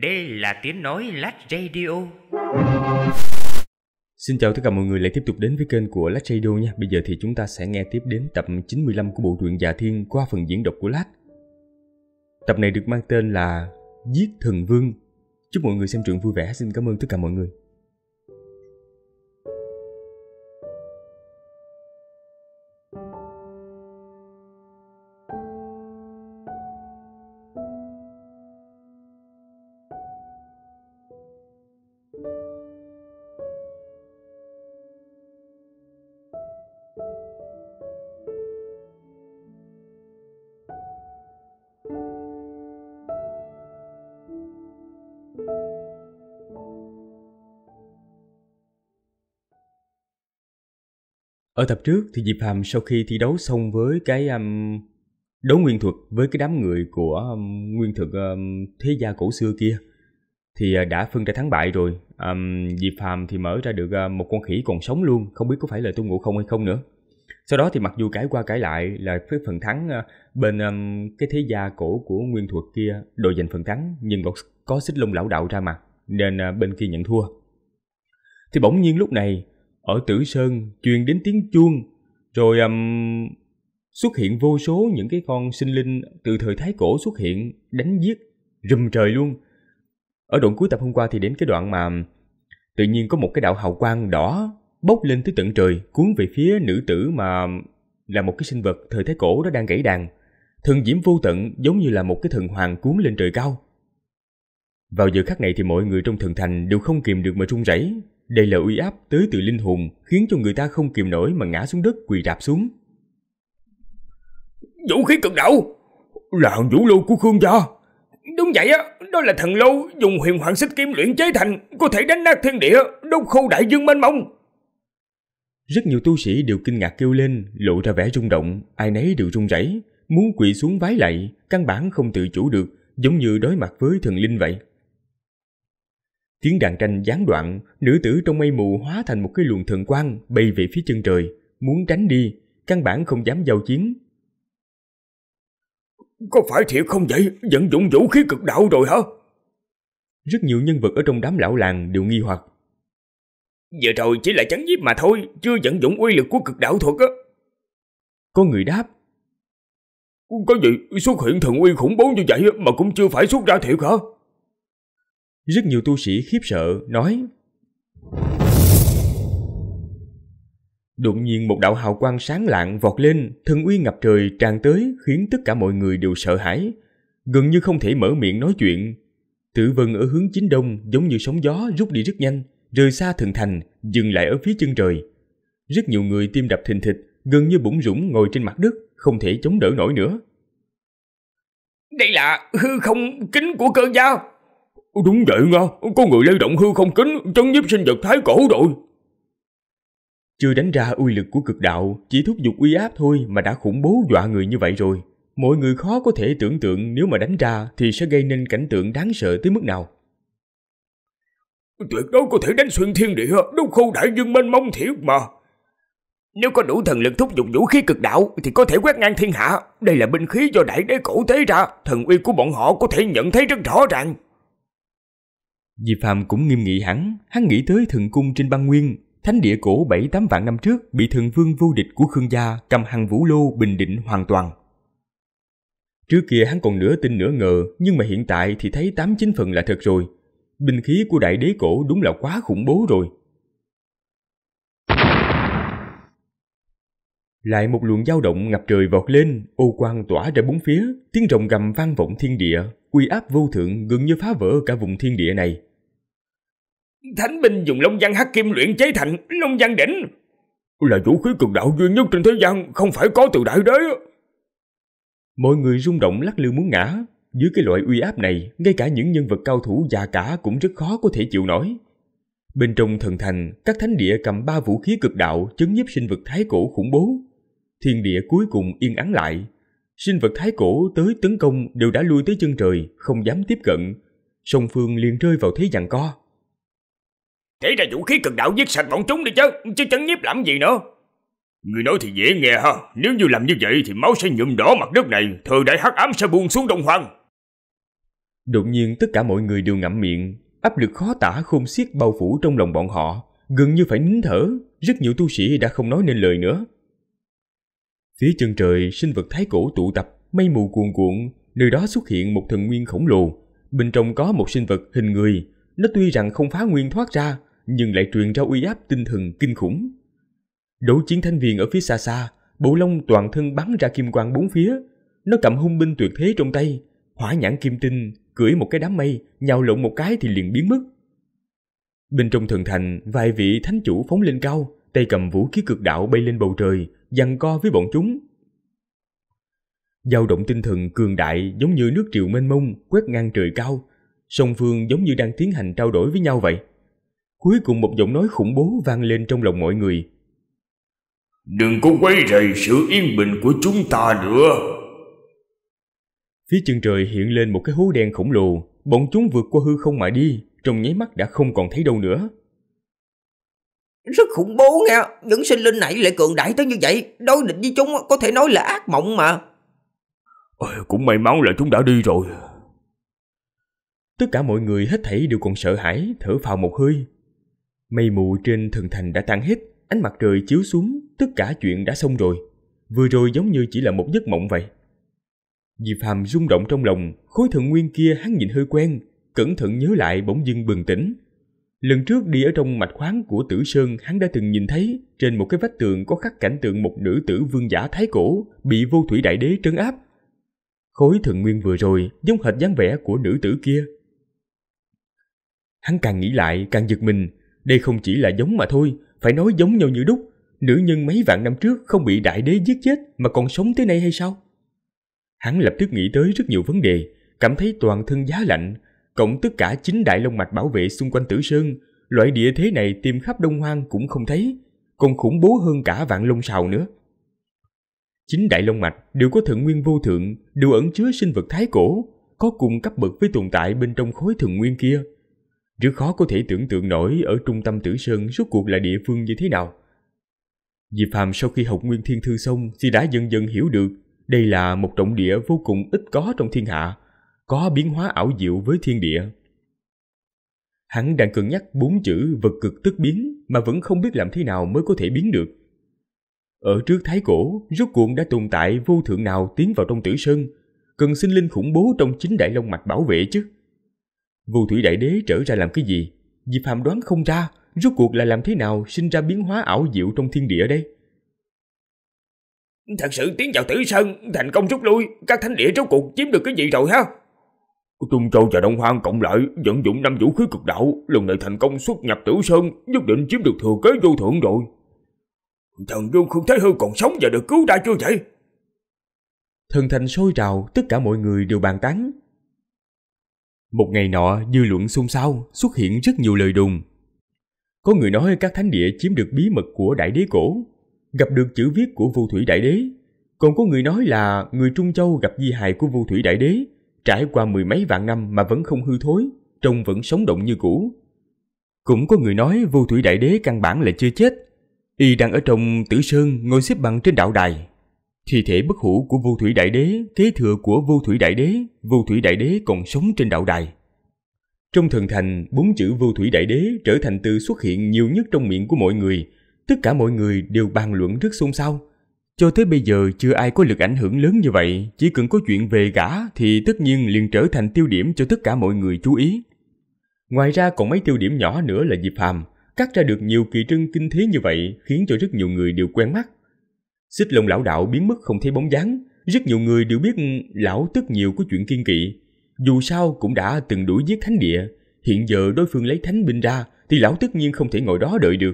Đây là tiếng nói Lát Radio. Xin chào tất cả mọi người lại tiếp tục đến với kênh của Lát Radio nha. Bây giờ thì chúng ta sẽ nghe tiếp đến tập 95 của bộ truyện Già dạ Thiên qua phần diễn đọc của Lát. Tập này được mang tên là Giết Thần Vương. Chúc mọi người xem truyện vui vẻ. Xin cảm ơn tất cả mọi người. Ở tập trước thì Diệp Hàm sau khi thi đấu xong với cái um, đấu nguyên thuật với cái đám người của um, nguyên thuật um, thế gia cổ xưa kia thì uh, đã phân ra thắng bại rồi. Um, Diệp Hàm thì mở ra được uh, một con khỉ còn sống luôn, không biết có phải là Tôn ngủ Không hay không nữa. Sau đó thì mặc dù cãi qua cãi lại là cái phần thắng uh, bên um, cái thế gia cổ của nguyên thuật kia đội giành phần thắng nhưng có, có xích lông lão đạo ra mặt nên uh, bên kia nhận thua. Thì bỗng nhiên lúc này ở Tử Sơn truyền đến tiếng chuông, rồi um, xuất hiện vô số những cái con sinh linh từ thời Thái Cổ xuất hiện đánh giết rùm trời luôn. Ở đoạn cuối tập hôm qua thì đến cái đoạn mà tự nhiên có một cái đạo hào quang đỏ bốc lên tới tận trời cuốn về phía nữ tử mà là một cái sinh vật thời Thái Cổ đó đang gãy đàn. Thần diễm vô tận giống như là một cái thần hoàng cuốn lên trời cao. Vào giờ khắc này thì mọi người trong thần thành đều không kìm được mà run rẩy, đây là uy áp tới từ linh hồn khiến cho người ta không kiềm nổi mà ngã xuống đất quỳ rạp xuống. Vũ khí cực đạo là vũ lô của Khương gia. Đúng vậy á, đó là thần lô dùng huyền hoàng xích kim luyện chế thành, có thể đánh nát thiên địa, đốt khô đại dương mênh mông. Rất nhiều tu sĩ đều kinh ngạc kêu lên, lộ ra vẻ rung động, ai nấy đều run rẩy, muốn quỳ xuống vái lạy, căn bản không tự chủ được, giống như đối mặt với thần linh vậy. Tiếng đàn tranh gián đoạn, nữ tử trong mây mù hóa thành một cái luồng thượng quan bay về phía chân trời, muốn tránh đi, căn bản không dám giao chiến. Có phải thiệt không vậy? Vận dụng vũ khí cực đạo rồi hả? Rất nhiều nhân vật ở trong đám lão làng đều nghi hoặc. Giờ rồi chỉ là chắn giết mà thôi, chưa dẫn dụng uy lực của cực đạo thuật á. Có người đáp. Có gì xuất hiện thần uy khủng bố như vậy mà cũng chưa phải xuất ra thiệt hả? Rất nhiều tu sĩ khiếp sợ, nói Đột nhiên một đạo hào quang sáng lạng vọt lên, thân uy ngập trời tràn tới khiến tất cả mọi người đều sợ hãi, gần như không thể mở miệng nói chuyện. Tử vân ở hướng chính đông giống như sóng gió rút đi rất nhanh, rời xa thần thành, dừng lại ở phía chân trời. Rất nhiều người tim đập thình thịch, gần như bủng rủng ngồi trên mặt đất, không thể chống đỡ nổi nữa. Đây là hư không kính của cơn giao. Đúng vậy nga, có người lay động hư không kính, chấn nhiếp sinh vật thái cổ rồi. Chưa đánh ra uy lực của cực đạo, chỉ thúc giục uy áp thôi mà đã khủng bố dọa người như vậy rồi. Mọi người khó có thể tưởng tượng nếu mà đánh ra thì sẽ gây nên cảnh tượng đáng sợ tới mức nào. Tuyệt đối có thể đánh xuyên thiên địa, đúng khu đại dương mênh mông thiệt mà. Nếu có đủ thần lực thúc giục vũ khí cực đạo thì có thể quét ngang thiên hạ. Đây là binh khí do đại đế cổ tế ra, thần uy của bọn họ có thể nhận thấy rất rõ ràng. Diệp Phạm cũng nghiêm nghị hẳn, hắn nghĩ tới thượng cung trên băng nguyên, thánh địa cổ 7-8 vạn năm trước bị thượng vương vô địch của Khương gia cầm hàng vũ lô bình định hoàn toàn. Trước kia hắn còn nửa tin nửa ngờ, nhưng mà hiện tại thì thấy 8-9 phần là thật rồi. Binh khí của đại đế cổ đúng là quá khủng bố rồi. Lại một luồng dao động ngập trời vọt lên, ô quang tỏa ra bốn phía, tiếng rồng gầm vang vọng thiên địa, uy áp vô thượng gần như phá vỡ cả vùng thiên địa này. Thánh binh dùng long văn hắc kim luyện chế thành long văn đỉnh. Là vũ khí cực đạo duy nhất trên thế gian không phải có từ đại đế. Mọi người rung động lắc lư muốn ngã. Dưới cái loại uy áp này, ngay cả những nhân vật cao thủ già cả cũng rất khó có thể chịu nổi. Bên trong thần thành, các thánh địa cầm ba vũ khí cực đạo chấn nhiếp sinh vật thái cổ khủng bố. Thiên địa cuối cùng yên ắng lại. Sinh vật thái cổ tới tấn công đều đã lui tới chân trời, không dám tiếp cận. Song phương liền rơi vào thế giằng co. Thế ra vũ khí cực đạo giết sạch bọn chúng đi chứ Chứ chấn nhiếp làm gì nữa Người nói thì dễ nghe ha Nếu như làm như vậy thì máu sẽ nhuộm đỏ mặt đất này Thời đại hắc ám sẽ buông xuống đồng hoang Đột nhiên tất cả mọi người đều ngậm miệng Áp lực khó tả khôn xiết bao phủ trong lòng bọn họ Gần như phải nín thở Rất nhiều tu sĩ đã không nói nên lời nữa Phía chân trời sinh vật thái cổ tụ tập Mây mù cuồn cuộn Nơi đó xuất hiện một thần nguyên khổng lồ Bên trong có một sinh vật hình người Nó tuy rằng không phá nguyên thoát ra nhưng lại truyền ra uy áp tinh thần kinh khủng. Đấu chiến thanh viền ở phía xa xa, bộ lông toàn thân bắn ra kim quang bốn phía. Nó cầm hung binh tuyệt thế trong tay, hỏa nhãn kim tinh, cưỡi một cái đám mây, nhào lộn một cái thì liền biến mất. Bên trong thần thành, vài vị thánh chủ phóng lên cao, tay cầm vũ khí cực đạo bay lên bầu trời, giằng co với bọn chúng. dao động tinh thần cường đại giống như nước triều mênh mông quét ngang trời cao, song phương giống như đang tiến hành trao đổi với nhau vậy. Cuối cùng một giọng nói khủng bố vang lên trong lòng mọi người. Đừng có quấy rầy sự yên bình của chúng ta nữa. Phía chân trời hiện lên một cái hố đen khổng lồ, bọn chúng vượt qua hư không mà đi, trong nháy mắt đã không còn thấy đâu nữa. Rất khủng bố nghe, những sinh linh này lại cường đại tới như vậy, đối địch với chúng có thể nói là ác mộng mà. Ôi, ờ, cũng may mắn là chúng đã đi rồi. Tất cả mọi người hết thảy đều còn sợ hãi, thở phào một hơi, Mây mù trên thần thành đã tan hết, ánh mặt trời chiếu xuống, tất cả chuyện đã xong rồi. Vừa rồi giống như chỉ là một giấc mộng vậy. Diệp Phàm rung động trong lòng, khối thượng nguyên kia hắn nhìn hơi quen, cẩn thận nhớ lại bỗng dưng bừng tỉnh. Lần trước đi ở trong mạch khoáng của Tử Sơn hắn đã từng nhìn thấy trên một cái vách tường có khắc cảnh tượng một nữ tử vương giả thái cổ bị vô thủy đại đế trấn áp. Khối thượng nguyên vừa rồi giống hệt dáng vẻ của nữ tử kia. Hắn càng nghĩ lại càng giật mình, đây không chỉ là giống mà thôi, phải nói giống nhau như đúc. Nữ nhân mấy vạn năm trước không bị đại đế giết chết mà còn sống tới nay hay sao? Hắn lập tức nghĩ tới rất nhiều vấn đề, cảm thấy toàn thân giá lạnh, cộng tất cả chín đại long mạch bảo vệ xung quanh tử sơn, loại địa thế này tìm khắp đông hoang cũng không thấy, còn khủng bố hơn cả vạn long sào nữa. Chính đại long mạch đều có thượng nguyên vô thượng, đều ẩn chứa sinh vật thái cổ, có cùng cấp bậc với tồn tại bên trong khối thượng nguyên kia, rất khó có thể tưởng tượng nổi ở trung tâm Tử Sơn rốt cuộc là địa phương như thế nào. Diệp Phàm sau khi học Nguyên Thiên Thư xong thì đã dần dần hiểu được đây là một trọng địa vô cùng ít có trong thiên hạ, có biến hóa ảo diệu với thiên địa. Hắn đang cân nhắc bốn chữ vật cực tức biến mà vẫn không biết làm thế nào mới có thể biến được. Ở trước thái cổ, rốt cuộc đã tồn tại vô thượng nào tiến vào trong tử sơn, cần sinh linh khủng bố trong chính đại long mạch bảo vệ chứ. Vô thủy đại đế trở ra làm cái gì? Diệp Hàm đoán không ra, rốt cuộc là làm thế nào sinh ra biến hóa ảo diệu trong thiên địa đây? Thật sự tiến vào tử sơn, thành công rút lui, các thánh địa rốt cuộc chiếm được cái gì rồi ha? Trung Châu và Đông Hoang cộng lại vận dụng năm vũ khí cực đạo, lần này thành công xuất nhập tử sơn, nhất định chiếm được thừa kế vô thượng rồi. Thần Dương Khương thái Hư còn sống và được cứu ra chưa vậy? Thần thành sôi trào, tất cả mọi người đều bàn tán, một ngày nọ, dư luận xôn xao, xuất hiện rất nhiều lời đùng Có người nói các thánh địa chiếm được bí mật của đại đế cổ, gặp được chữ viết của vô thủy đại đế. Còn có người nói là người Trung Châu gặp di hài của vô thủy đại đế, trải qua mười mấy vạn năm mà vẫn không hư thối, trông vẫn sống động như cũ. Cũng có người nói vô thủy đại đế căn bản là chưa chết, y đang ở trong tử sơn ngồi xếp bằng trên đạo đài Thi thể bất hủ của vô thủy đại đế, kế thừa của vô thủy đại đế, vô thủy đại đế còn sống trên đạo đài. Trong thần thành, bốn chữ vô thủy đại đế trở thành từ xuất hiện nhiều nhất trong miệng của mọi người. Tất cả mọi người đều bàn luận rất xôn xao. Cho tới bây giờ chưa ai có lực ảnh hưởng lớn như vậy, chỉ cần có chuyện về gã thì tất nhiên liền trở thành tiêu điểm cho tất cả mọi người chú ý. Ngoài ra còn mấy tiêu điểm nhỏ nữa là Diệp Hàm, cắt ra được nhiều kỳ trưng kinh thế như vậy khiến cho rất nhiều người đều quen mắt. Xích lông lão đạo biến mất không thấy bóng dáng, rất nhiều người đều biết lão tức nhiều có chuyện kiên kỵ. Dù sao cũng đã từng đuổi giết thánh địa, hiện giờ đối phương lấy thánh binh ra thì lão tất nhiên không thể ngồi đó đợi được.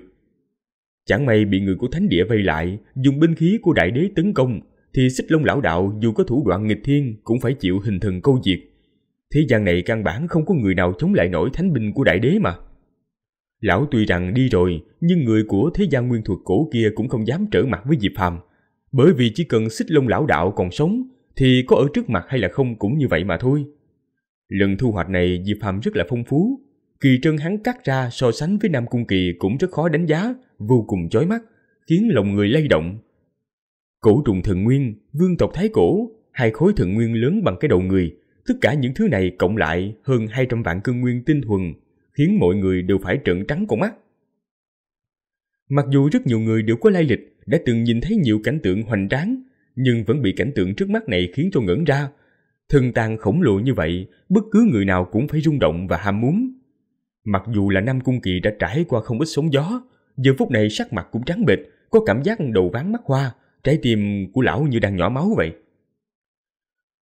Chẳng may bị người của thánh địa vây lại, dùng binh khí của đại đế tấn công, thì xích lông lão đạo dù có thủ đoạn nghịch thiên cũng phải chịu hình thần câu diệt. Thế gian này căn bản không có người nào chống lại nổi thánh binh của đại đế mà. Lão tuy rằng đi rồi, nhưng người của thế gian nguyên thuật cổ kia cũng không dám trở mặt với Diệp Phàm. Bởi vì chỉ cần xích lông lão đạo còn sống thì có ở trước mặt hay là không cũng như vậy mà thôi. Lần thu hoạch này Diệp Hàm rất là phong phú. Kỳ trân hắn cắt ra so sánh với Nam Cung Kỳ cũng rất khó đánh giá, vô cùng chói mắt, khiến lòng người lay động. Cổ trùng thần nguyên, vương tộc Thái Cổ, hai khối thần nguyên lớn bằng cái đầu người, tất cả những thứ này cộng lại hơn 200 vạn cương nguyên tinh thuần, khiến mọi người đều phải trợn trắng con mắt. Mặc dù rất nhiều người đều có lai lịch, đã từng nhìn thấy nhiều cảnh tượng hoành tráng, nhưng vẫn bị cảnh tượng trước mắt này khiến cho ngẩn ra. Thân tàn khổng lồ như vậy, bất cứ người nào cũng phải rung động và ham muốn. Mặc dù là Nam Cung Kỳ đã trải qua không ít sóng gió, giờ phút này sắc mặt cũng trắng bệch, có cảm giác đầu ván mắt hoa, trái tim của lão như đang nhỏ máu vậy.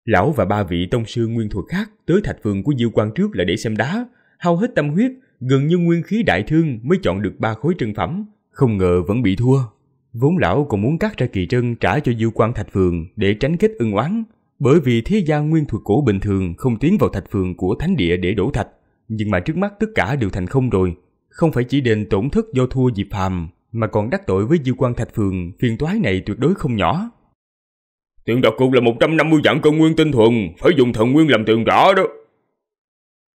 Lão và ba vị tông sư nguyên thuật khác tới thạch vườn của Diêu Quan trước là để xem đá, hao hết tâm huyết, gần như nguyên khí đại thương mới chọn được ba khối trân phẩm, không ngờ vẫn bị thua. Vốn lão còn muốn cắt ra kỳ trân trả cho Diêu quan Thạch Phường để tránh kết ưng oán, bởi vì thế gia nguyên thuật cổ bình thường không tiến vào thạch phường của thánh địa để đổ thạch, nhưng mà trước mắt tất cả đều thành không rồi, không phải chỉ đền tổn thất do thua dịp Hàm mà còn đắc tội với Diêu quan Thạch Phường, phiền toái này tuyệt đối không nhỏ. Tượng đặc cục là 150 vạn cân nguyên tinh thuần, phải dùng thần nguyên làm tượng rõ đó.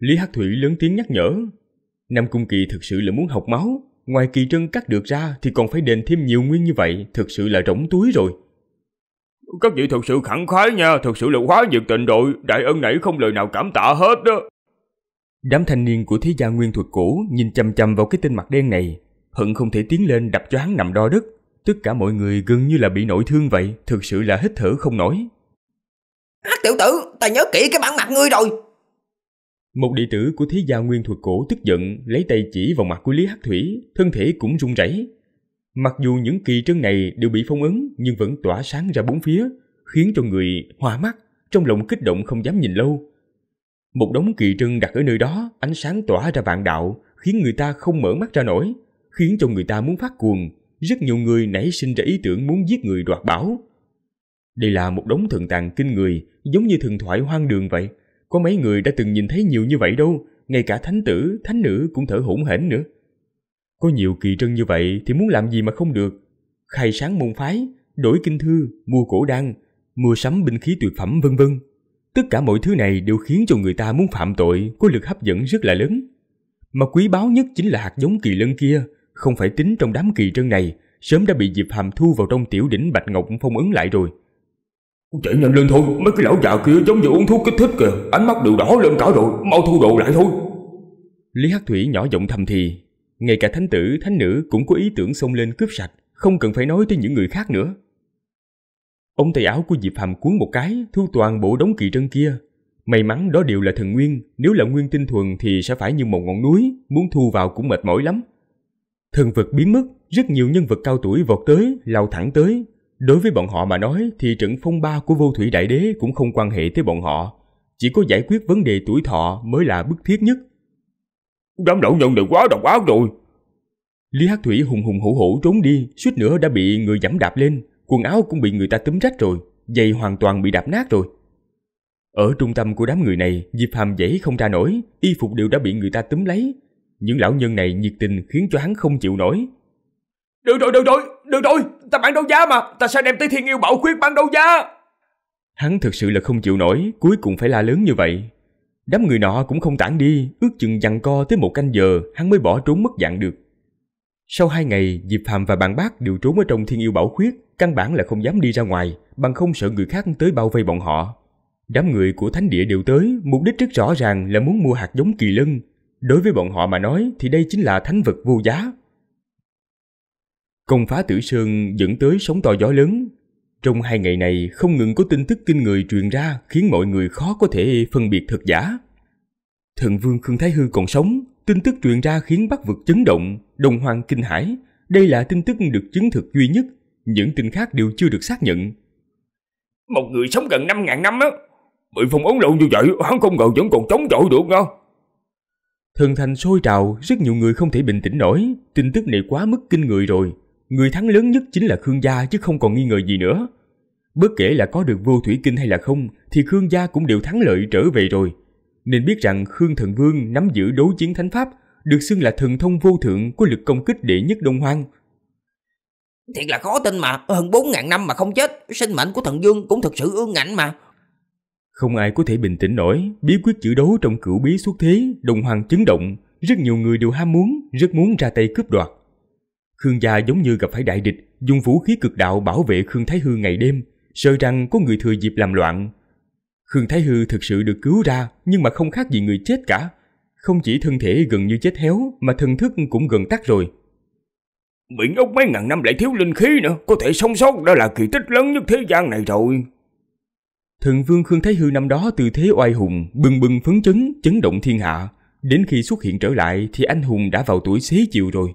Lý Hắc Thủy lớn tiếng nhắc nhở. Nam Cung Kỳ thực sự là muốn học máu, Ngoài kỳ trân cắt được ra thì còn phải đền thêm nhiều nguyên như vậy, thực sự là rỗng túi rồi. Các vị thật sự khẳng khái nha, thật sự là quá nhiệt tình rồi, đại ân nãy không lời nào cảm tạ hết đó. Đám thanh niên của thế gia nguyên thuật cũ nhìn chăm chăm vào cái tên mặt đen này, hận không thể tiến lên đập cho hắn nằm đo đất. Tất cả mọi người gần như là bị nội thương vậy, thực sự là hít thở không nổi. Hát tiểu tử, ta nhớ kỹ cái bản mặt ngươi rồi, một đệ tử của thế gia nguyên thuật cổ tức giận lấy tay chỉ vào mặt của Lý Hắc Thủy, thân thể cũng run rẩy. Mặc dù những kỳ trân này đều bị phong ấn nhưng vẫn tỏa sáng ra bốn phía, khiến cho người hoa mắt, trong lòng kích động không dám nhìn lâu. Một đống kỳ trân đặt ở nơi đó, ánh sáng tỏa ra vạn đạo, khiến người ta không mở mắt ra nổi, khiến cho người ta muốn phát cuồng. Rất nhiều người nảy sinh ra ý tưởng muốn giết người đoạt bảo. Đây là một đống thần tàng kinh người, giống như thần thoại hoang đường vậy có mấy người đã từng nhìn thấy nhiều như vậy đâu, ngay cả thánh tử, thánh nữ cũng thở hổn hển nữa. Có nhiều kỳ trân như vậy thì muốn làm gì mà không được. Khai sáng môn phái, đổi kinh thư, mua cổ đăng, mua sắm binh khí tuyệt phẩm vân vân. Tất cả mọi thứ này đều khiến cho người ta muốn phạm tội có lực hấp dẫn rất là lớn. Mà quý báu nhất chính là hạt giống kỳ lân kia, không phải tính trong đám kỳ trân này, sớm đã bị Diệp Hàm thu vào trong tiểu đỉnh Bạch Ngọc phong ấn lại rồi. Chạy nhanh lên thôi Mấy cái lão già kia giống như uống thuốc kích thích kìa Ánh mắt đều đỏ lên cả rồi Mau thu đồ lại thôi Lý Hắc Thủy nhỏ giọng thầm thì Ngay cả thánh tử, thánh nữ cũng có ý tưởng xông lên cướp sạch Không cần phải nói tới những người khác nữa Ông tay áo của Diệp Hàm cuốn một cái Thu toàn bộ đống kỳ trân kia May mắn đó đều là thần nguyên Nếu là nguyên tinh thuần thì sẽ phải như một ngọn núi Muốn thu vào cũng mệt mỏi lắm Thần vật biến mất Rất nhiều nhân vật cao tuổi vọt tới Lao thẳng tới Đối với bọn họ mà nói thì trận phong ba của vô thủy đại đế cũng không quan hệ tới bọn họ. Chỉ có giải quyết vấn đề tuổi thọ mới là bức thiết nhất. Đám đậu nhân này quá độc ác rồi. Lý Hắc Thủy hùng hùng hổ hổ trốn đi, suýt nữa đã bị người giẫm đạp lên, quần áo cũng bị người ta túm rách rồi, giày hoàn toàn bị đạp nát rồi. Ở trung tâm của đám người này, Diệp Hàm dãy không ra nổi, y phục đều đã bị người ta túm lấy. Những lão nhân này nhiệt tình khiến cho hắn không chịu nổi. Được rồi, được rồi, được rồi, ta bán đấu giá mà, ta sẽ đem tới thiên yêu bảo khuyết bán đấu giá. Hắn thực sự là không chịu nổi, cuối cùng phải la lớn như vậy. Đám người nọ cũng không tản đi, ước chừng dằn co tới một canh giờ, hắn mới bỏ trốn mất dạng được. Sau hai ngày, Diệp Phàm và bạn bác đều trốn ở trong thiên yêu bảo khuyết, căn bản là không dám đi ra ngoài, bằng không sợ người khác tới bao vây bọn họ. Đám người của thánh địa đều tới, mục đích rất rõ ràng là muốn mua hạt giống kỳ lân. Đối với bọn họ mà nói thì đây chính là thánh vật vô giá, Công phá tử sơn dẫn tới sóng to gió lớn. Trong hai ngày này không ngừng có tin tức kinh người truyền ra khiến mọi người khó có thể phân biệt thật giả. Thần vương Khương Thái Hư còn sống, tin tức truyền ra khiến bắc vực chấn động, đồng hoang kinh hãi. Đây là tin tức được chứng thực duy nhất, những tin khác đều chưa được xác nhận. Một người sống gần năm ngàn năm á, bị phong ấn lâu như vậy, hắn không ngờ vẫn còn chống chọi được nha. À. Thần thành sôi trào, rất nhiều người không thể bình tĩnh nổi, tin tức này quá mức kinh người rồi, người thắng lớn nhất chính là Khương gia chứ không còn nghi ngờ gì nữa. Bất kể là có được vô thủy kinh hay là không thì Khương gia cũng đều thắng lợi trở về rồi. Nên biết rằng Khương Thần Vương nắm giữ đấu chiến thánh pháp, được xưng là thần thông vô thượng của lực công kích đệ nhất Đông Hoang. Thiệt là khó tin mà, hơn 4.000 năm mà không chết, sinh mệnh của thần Vương cũng thật sự ương ngạnh mà. Không ai có thể bình tĩnh nổi, bí quyết chữ đấu trong cửu bí xuất thế, Đông Hoang chấn động, rất nhiều người đều ham muốn, rất muốn ra tay cướp đoạt. Khương gia giống như gặp phải đại địch, dùng vũ khí cực đạo bảo vệ Khương Thái Hư ngày đêm, sợ rằng có người thừa dịp làm loạn. Khương Thái Hư thực sự được cứu ra, nhưng mà không khác gì người chết cả. Không chỉ thân thể gần như chết héo, mà thần thức cũng gần tắt rồi. Biển ốc mấy ngàn năm lại thiếu linh khí nữa, có thể sống sót đó là kỳ tích lớn nhất thế gian này rồi. Thần vương Khương Thái Hư năm đó từ thế oai hùng, bừng bừng phấn chấn, chấn động thiên hạ. Đến khi xuất hiện trở lại thì anh hùng đã vào tuổi xế chiều rồi.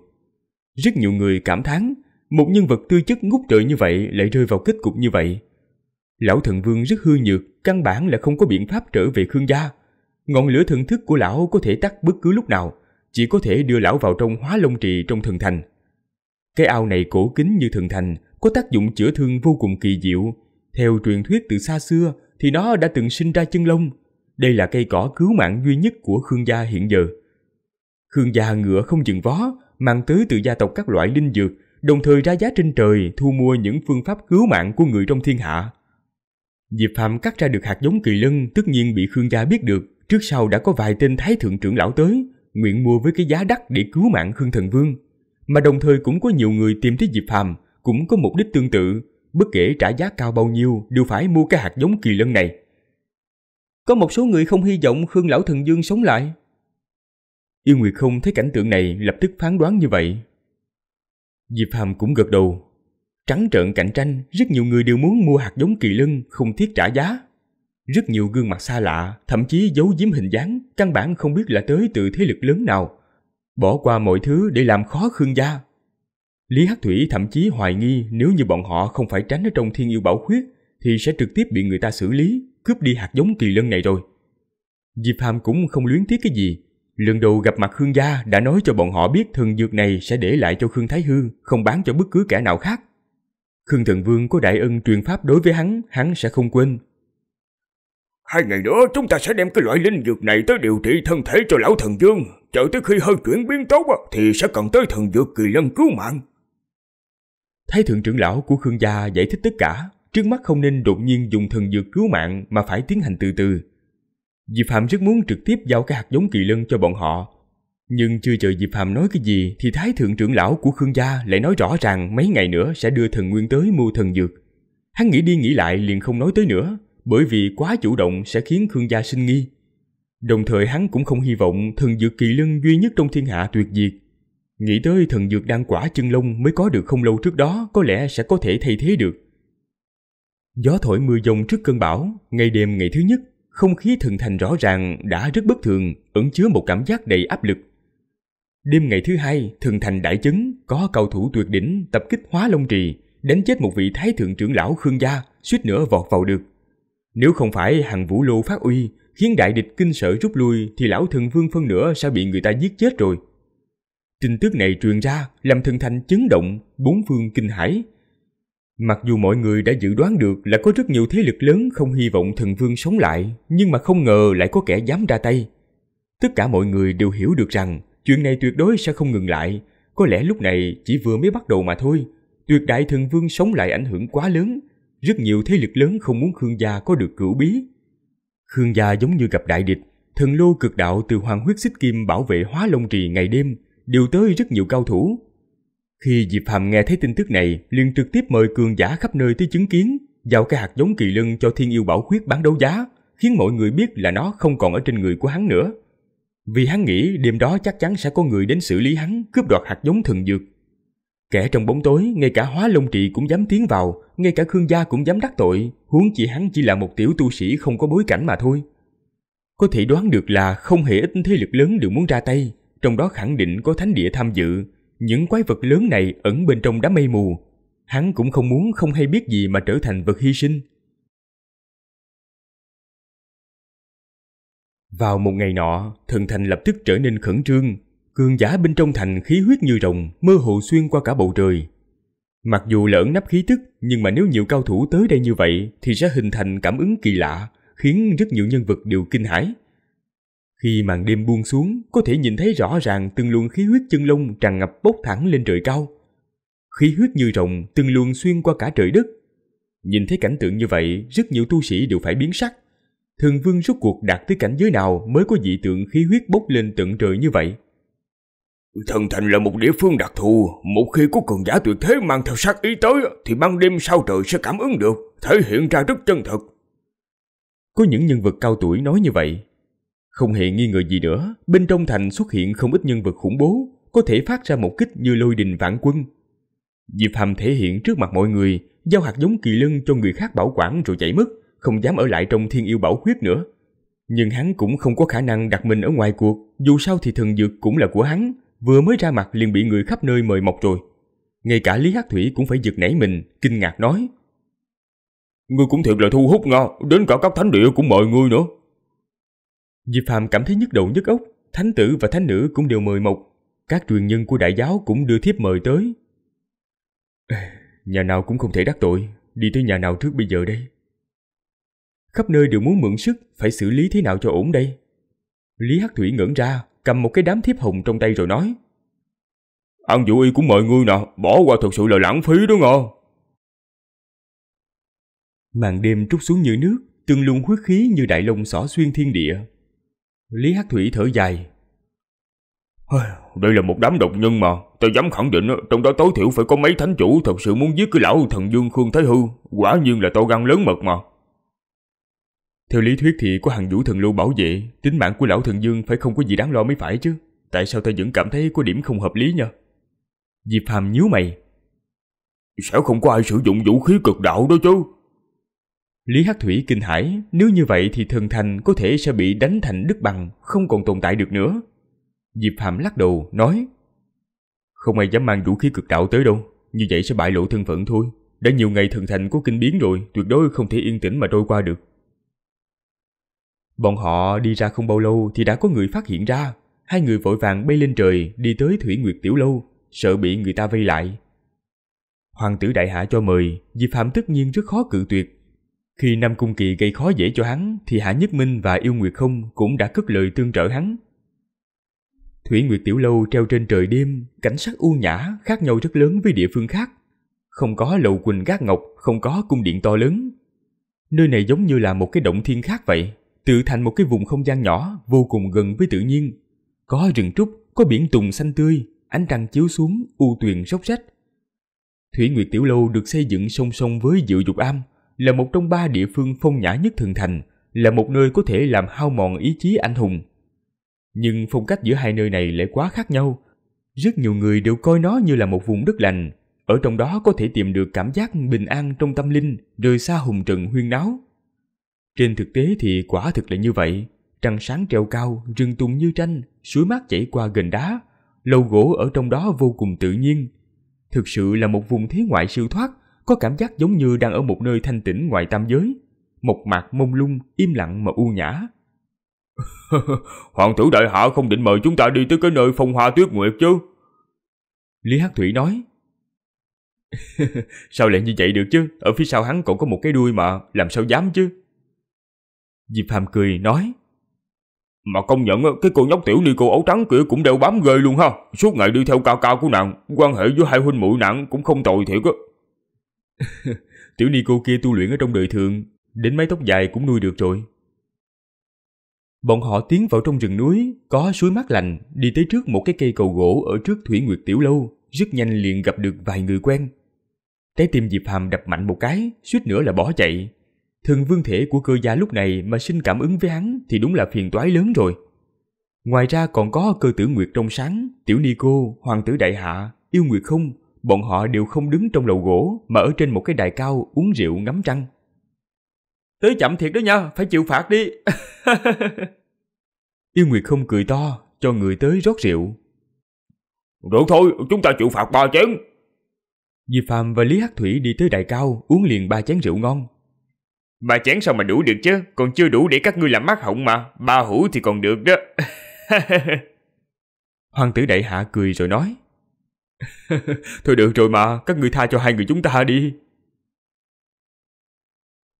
Rất nhiều người cảm thán một nhân vật tư chất ngút trời như vậy lại rơi vào kết cục như vậy. Lão thần vương rất hư nhược, căn bản là không có biện pháp trở về Khương gia. Ngọn lửa thần thức của lão có thể tắt bất cứ lúc nào, chỉ có thể đưa lão vào trong hóa long trì trong thần thành. Cái ao này cổ kính như thần thành, có tác dụng chữa thương vô cùng kỳ diệu. Theo truyền thuyết từ xa xưa thì nó đã từng sinh ra chân lông. Đây là cây cỏ cứu mạng duy nhất của Khương gia hiện giờ. Khương gia ngựa không dừng vó, mang tới từ gia tộc các loại linh dược, đồng thời ra giá trên trời thu mua những phương pháp cứu mạng của người trong thiên hạ. Diệp Phạm cắt ra được hạt giống kỳ lân tất nhiên bị Khương gia biết được, trước sau đã có vài tên thái thượng trưởng lão tới, nguyện mua với cái giá đắt để cứu mạng Khương Thần Vương. Mà đồng thời cũng có nhiều người tìm tới Diệp Phạm, cũng có mục đích tương tự, bất kể trả giá cao bao nhiêu đều phải mua cái hạt giống kỳ lân này. Có một số người không hy vọng Khương Lão Thần Dương sống lại, Yêu Nguyệt không thấy cảnh tượng này lập tức phán đoán như vậy. Diệp Hàm cũng gật đầu. Trắng trợn cạnh tranh, rất nhiều người đều muốn mua hạt giống kỳ lân không thiết trả giá. Rất nhiều gương mặt xa lạ, thậm chí giấu giếm hình dáng, căn bản không biết là tới từ thế lực lớn nào. Bỏ qua mọi thứ để làm khó Khương gia. Lý Hắc Thủy thậm chí hoài nghi nếu như bọn họ không phải tránh ở trong thiên yêu bảo khuyết thì sẽ trực tiếp bị người ta xử lý, cướp đi hạt giống kỳ lân này rồi. Diệp Hàm cũng không luyến tiếc cái gì, Lần đầu gặp mặt Khương gia đã nói cho bọn họ biết thần dược này sẽ để lại cho Khương Thái Hương, không bán cho bất cứ kẻ nào khác. Khương Thần Vương có đại ân truyền pháp đối với hắn, hắn sẽ không quên. Hai ngày nữa chúng ta sẽ đem cái loại linh dược này tới điều trị thân thể cho lão thần vương, chờ tới khi hơi chuyển biến tốt thì sẽ cần tới thần dược kỳ lân cứu mạng. Thái thượng trưởng lão của Khương gia giải thích tất cả, trước mắt không nên đột nhiên dùng thần dược cứu mạng mà phải tiến hành từ từ. Diệp Phạm rất muốn trực tiếp giao cái hạt giống kỳ lân cho bọn họ. Nhưng chưa chờ Diệp Phạm nói cái gì thì Thái Thượng trưởng lão của Khương Gia lại nói rõ ràng mấy ngày nữa sẽ đưa thần nguyên tới mua thần dược. Hắn nghĩ đi nghĩ lại liền không nói tới nữa, bởi vì quá chủ động sẽ khiến Khương Gia sinh nghi. Đồng thời hắn cũng không hy vọng thần dược kỳ lân duy nhất trong thiên hạ tuyệt diệt. Nghĩ tới thần dược đang quả chân lông mới có được không lâu trước đó có lẽ sẽ có thể thay thế được. Gió thổi mưa dông trước cơn bão, ngày đêm ngày thứ nhất, không khí thần thành rõ ràng đã rất bất thường, ẩn chứa một cảm giác đầy áp lực. Đêm ngày thứ hai, thần thành đại chấn, có cầu thủ tuyệt đỉnh tập kích hóa long trì, đánh chết một vị thái thượng trưởng lão Khương Gia, suýt nữa vọt vào được. Nếu không phải hàng vũ lô phát uy, khiến đại địch kinh sợ rút lui thì lão thần vương phân nữa sẽ bị người ta giết chết rồi. Tin tức này truyền ra làm thần thành chấn động, bốn phương kinh hãi, Mặc dù mọi người đã dự đoán được là có rất nhiều thế lực lớn không hy vọng thần vương sống lại, nhưng mà không ngờ lại có kẻ dám ra tay. Tất cả mọi người đều hiểu được rằng chuyện này tuyệt đối sẽ không ngừng lại, có lẽ lúc này chỉ vừa mới bắt đầu mà thôi. Tuyệt đại thần vương sống lại ảnh hưởng quá lớn, rất nhiều thế lực lớn không muốn Khương gia có được cửu bí. Khương gia giống như gặp đại địch, thần lô cực đạo từ hoàng huyết xích kim bảo vệ hóa long trì ngày đêm, điều tới rất nhiều cao thủ, khi Diệp Phàm nghe thấy tin tức này, liền trực tiếp mời cường giả khắp nơi tới chứng kiến, giao cái hạt giống kỳ lân cho Thiên Yêu Bảo Khuyết bán đấu giá, khiến mọi người biết là nó không còn ở trên người của hắn nữa. Vì hắn nghĩ đêm đó chắc chắn sẽ có người đến xử lý hắn, cướp đoạt hạt giống thần dược. Kẻ trong bóng tối, ngay cả Hóa Long Trị cũng dám tiến vào, ngay cả Khương Gia cũng dám đắc tội, huống chỉ hắn chỉ là một tiểu tu sĩ không có bối cảnh mà thôi. Có thể đoán được là không hề ít thế lực lớn đều muốn ra tay, trong đó khẳng định có thánh địa tham dự, những quái vật lớn này ẩn bên trong đám mây mù, hắn cũng không muốn không hay biết gì mà trở thành vật hy sinh. Vào một ngày nọ, thần thành lập tức trở nên khẩn trương, cường giả bên trong thành khí huyết như rồng, mơ hồ xuyên qua cả bầu trời. Mặc dù là nắp khí tức, nhưng mà nếu nhiều cao thủ tới đây như vậy thì sẽ hình thành cảm ứng kỳ lạ, khiến rất nhiều nhân vật đều kinh hãi. Khi màn đêm buông xuống, có thể nhìn thấy rõ ràng từng luồng khí huyết chân lông tràn ngập bốc thẳng lên trời cao. Khí huyết như rồng từng luồng xuyên qua cả trời đất. Nhìn thấy cảnh tượng như vậy, rất nhiều tu sĩ đều phải biến sắc. Thường vương rốt cuộc đạt tới cảnh giới nào mới có dị tượng khí huyết bốc lên tận trời như vậy? Thần thành là một địa phương đặc thù, một khi có cường giả tuyệt thế mang theo sát ý tới thì ban đêm sao trời sẽ cảm ứng được, thể hiện ra rất chân thực. Có những nhân vật cao tuổi nói như vậy, không hề nghi ngờ gì nữa, bên trong thành xuất hiện không ít nhân vật khủng bố, có thể phát ra một kích như lôi đình vạn quân. Diệp Hàm thể hiện trước mặt mọi người, giao hạt giống kỳ lân cho người khác bảo quản rồi chạy mất, không dám ở lại trong thiên yêu bảo khuyết nữa. Nhưng hắn cũng không có khả năng đặt mình ở ngoài cuộc, dù sao thì thần dược cũng là của hắn, vừa mới ra mặt liền bị người khắp nơi mời mọc rồi. Ngay cả Lý Hắc Thủy cũng phải giật nảy mình, kinh ngạc nói. Ngươi cũng thiệt là thu hút nga, đến cả các thánh địa cũng mời ngươi nữa, Diệp Phạm cảm thấy nhức đầu nhức ốc, thánh tử và thánh nữ cũng đều mời mộc, các truyền nhân của đại giáo cũng đưa thiếp mời tới. Nhà nào cũng không thể đắc tội, đi tới nhà nào trước bây giờ đây? Khắp nơi đều muốn mượn sức, phải xử lý thế nào cho ổn đây? Lý Hắc Thủy ngẩn ra, cầm một cái đám thiếp hồng trong tay rồi nói. An Vũ Y cũng mời ngươi nè, bỏ qua thật sự là lãng phí đó ngờ. Màn đêm trút xuống như nước, từng luồng huyết khí như đại lông xỏ xuyên thiên địa, Lý Hắc Thủy thở dài. Đây là một đám độc nhân mà, tôi dám khẳng định trong đó tối thiểu phải có mấy thánh chủ thật sự muốn giết cái lão thần dương Khương Thái Hư, quả nhiên là to gan lớn mật mà. Theo lý thuyết thì có hàng vũ thần lưu bảo vệ, tính mạng của lão thần dương phải không có gì đáng lo mới phải chứ. Tại sao tôi vẫn cảm thấy có điểm không hợp lý nha? Diệp Hàm nhíu mày. Sẽ không có ai sử dụng vũ khí cực đạo đó chứ. Lý Hắc Thủy kinh hãi, nếu như vậy thì thần thành có thể sẽ bị đánh thành đất bằng, không còn tồn tại được nữa. Diệp Hàm lắc đầu, nói Không ai dám mang vũ khí cực đạo tới đâu, như vậy sẽ bại lộ thân phận thôi. Đã nhiều ngày thần thành có kinh biến rồi, tuyệt đối không thể yên tĩnh mà trôi qua được. Bọn họ đi ra không bao lâu thì đã có người phát hiện ra. Hai người vội vàng bay lên trời đi tới Thủy Nguyệt Tiểu Lâu, sợ bị người ta vây lại. Hoàng tử đại hạ cho mời, Diệp Phạm tất nhiên rất khó cự tuyệt, khi Nam Cung Kỳ gây khó dễ cho hắn thì Hạ Nhất Minh và Yêu Nguyệt Không cũng đã cất lời tương trợ hắn. Thủy Nguyệt Tiểu Lâu treo trên trời đêm, cảnh sắc u nhã khác nhau rất lớn với địa phương khác. Không có lầu quỳnh gác ngọc, không có cung điện to lớn. Nơi này giống như là một cái động thiên khác vậy, tự thành một cái vùng không gian nhỏ vô cùng gần với tự nhiên. Có rừng trúc, có biển tùng xanh tươi, ánh trăng chiếu xuống, u tuyền róc rách. Thủy Nguyệt Tiểu Lâu được xây dựng song song với dự Dục Am, là một trong ba địa phương phong nhã nhất thường thành, là một nơi có thể làm hao mòn ý chí anh hùng. Nhưng phong cách giữa hai nơi này lại quá khác nhau. Rất nhiều người đều coi nó như là một vùng đất lành, ở trong đó có thể tìm được cảm giác bình an trong tâm linh rời xa hùng trần huyên náo. Trên thực tế thì quả thực là như vậy. Trăng sáng treo cao, rừng tùng như tranh, suối mát chảy qua gần đá, lầu gỗ ở trong đó vô cùng tự nhiên. Thực sự là một vùng thế ngoại siêu thoát, có cảm giác giống như đang ở một nơi thanh tĩnh ngoài tam giới, một mạc mông lung, im lặng mà u nhã. Hoàng tử đại hạ không định mời chúng ta đi tới cái nơi phong hoa tuyết nguyệt chứ? Lý Hắc Thủy nói. sao lại như vậy được chứ? Ở phía sau hắn còn có một cái đuôi mà, làm sao dám chứ? Diệp Hàm cười nói. Mà công nhận cái cô nhóc tiểu ni cô ấu trắng kia cũng đều bám ghê luôn ha. Suốt ngày đi theo cao cao của nàng, quan hệ với hai huynh muội nặng cũng không tồi thiệt á. Tiểu ni cô kia tu luyện ở trong đời thường, đến mái tóc dài cũng nuôi được rồi. Bọn họ tiến vào trong rừng núi, có suối mát lành, đi tới trước một cái cây cầu gỗ ở trước Thủy Nguyệt Tiểu Lâu, rất nhanh liền gặp được vài người quen. Trái tim Diệp Hàm đập mạnh một cái, suýt nữa là bỏ chạy. Thần vương thể của cơ gia lúc này mà sinh cảm ứng với hắn thì đúng là phiền toái lớn rồi. Ngoài ra còn có cơ tử Nguyệt trong sáng, Tiểu Ni Cô, Hoàng tử Đại Hạ, Yêu Nguyệt Không, bọn họ đều không đứng trong lầu gỗ mà ở trên một cái đài cao uống rượu ngắm trăng. Tới chậm thiệt đó nha, phải chịu phạt đi. Yêu Nguyệt không cười to, cho người tới rót rượu. Được thôi, chúng ta chịu phạt ba chén. Di Phạm và Lý Hắc Thủy đi tới đài cao uống liền ba chén rượu ngon. Ba chén sao mà đủ được chứ, còn chưa đủ để các ngươi làm mắt họng mà, ba hũ thì còn được đó. Hoàng tử đại hạ cười rồi nói. Thôi được rồi mà, các người tha cho hai người chúng ta đi.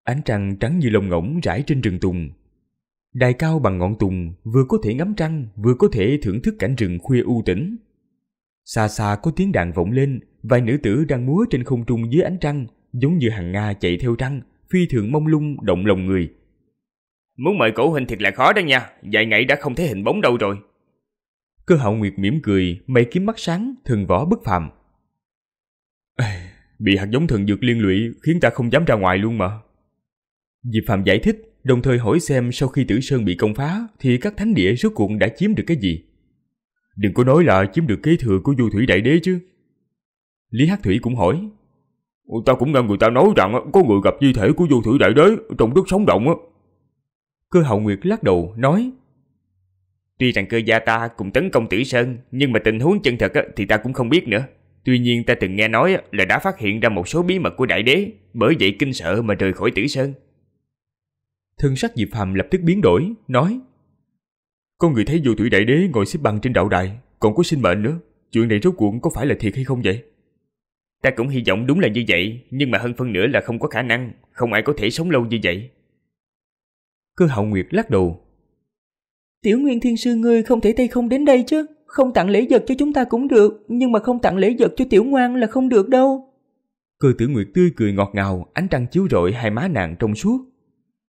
Ánh trăng trắng như lông ngỗng rải trên rừng tùng. Đài cao bằng ngọn tùng vừa có thể ngắm trăng vừa có thể thưởng thức cảnh rừng khuya u tĩnh. Xa xa có tiếng đàn vọng lên, vài nữ tử đang múa trên không trung dưới ánh trăng, giống như hàng Nga chạy theo trăng, phi thường mông lung, động lòng người. Muốn mời cổ hình thiệt là khó đó nha, vài ngày đã không thấy hình bóng đâu rồi. Cơ hạo nguyệt mỉm cười, mấy kiếm mắt sáng, thần võ bất phàm. bị hạt giống thần dược liên lụy khiến ta không dám ra ngoài luôn mà. Diệp Phạm giải thích, đồng thời hỏi xem sau khi Tử Sơn bị công phá thì các thánh địa rốt cuộc đã chiếm được cái gì. Đừng có nói là chiếm được kế thừa của du thủy đại đế chứ. Lý Hắc Thủy cũng hỏi. ta cũng nghe người ta nói rằng có người gặp di thể của du thủy đại đế trong đất sống động Cơ hậu Nguyệt lắc đầu nói Tuy rằng cơ gia ta cũng tấn công Tử Sơn, nhưng mà tình huống chân thật thì ta cũng không biết nữa. Tuy nhiên ta từng nghe nói là đã phát hiện ra một số bí mật của đại đế, bởi vậy kinh sợ mà rời khỏi Tử Sơn. Thân sắc Diệp Phàm lập tức biến đổi, nói Con người thấy dù thủy đại đế ngồi xếp bằng trên đạo đài, còn có sinh mệnh nữa. Chuyện này rốt cuộc có phải là thiệt hay không vậy? Ta cũng hy vọng đúng là như vậy, nhưng mà hơn phân nữa là không có khả năng, không ai có thể sống lâu như vậy. Cơ hậu nguyệt lắc đầu, Tiểu Nguyên Thiên Sư ngươi không thể tay không đến đây chứ. Không tặng lễ vật cho chúng ta cũng được, nhưng mà không tặng lễ vật cho Tiểu Ngoan là không được đâu. Cơ tử Nguyệt tươi cười ngọt ngào, ánh trăng chiếu rọi hai má nàng trong suốt.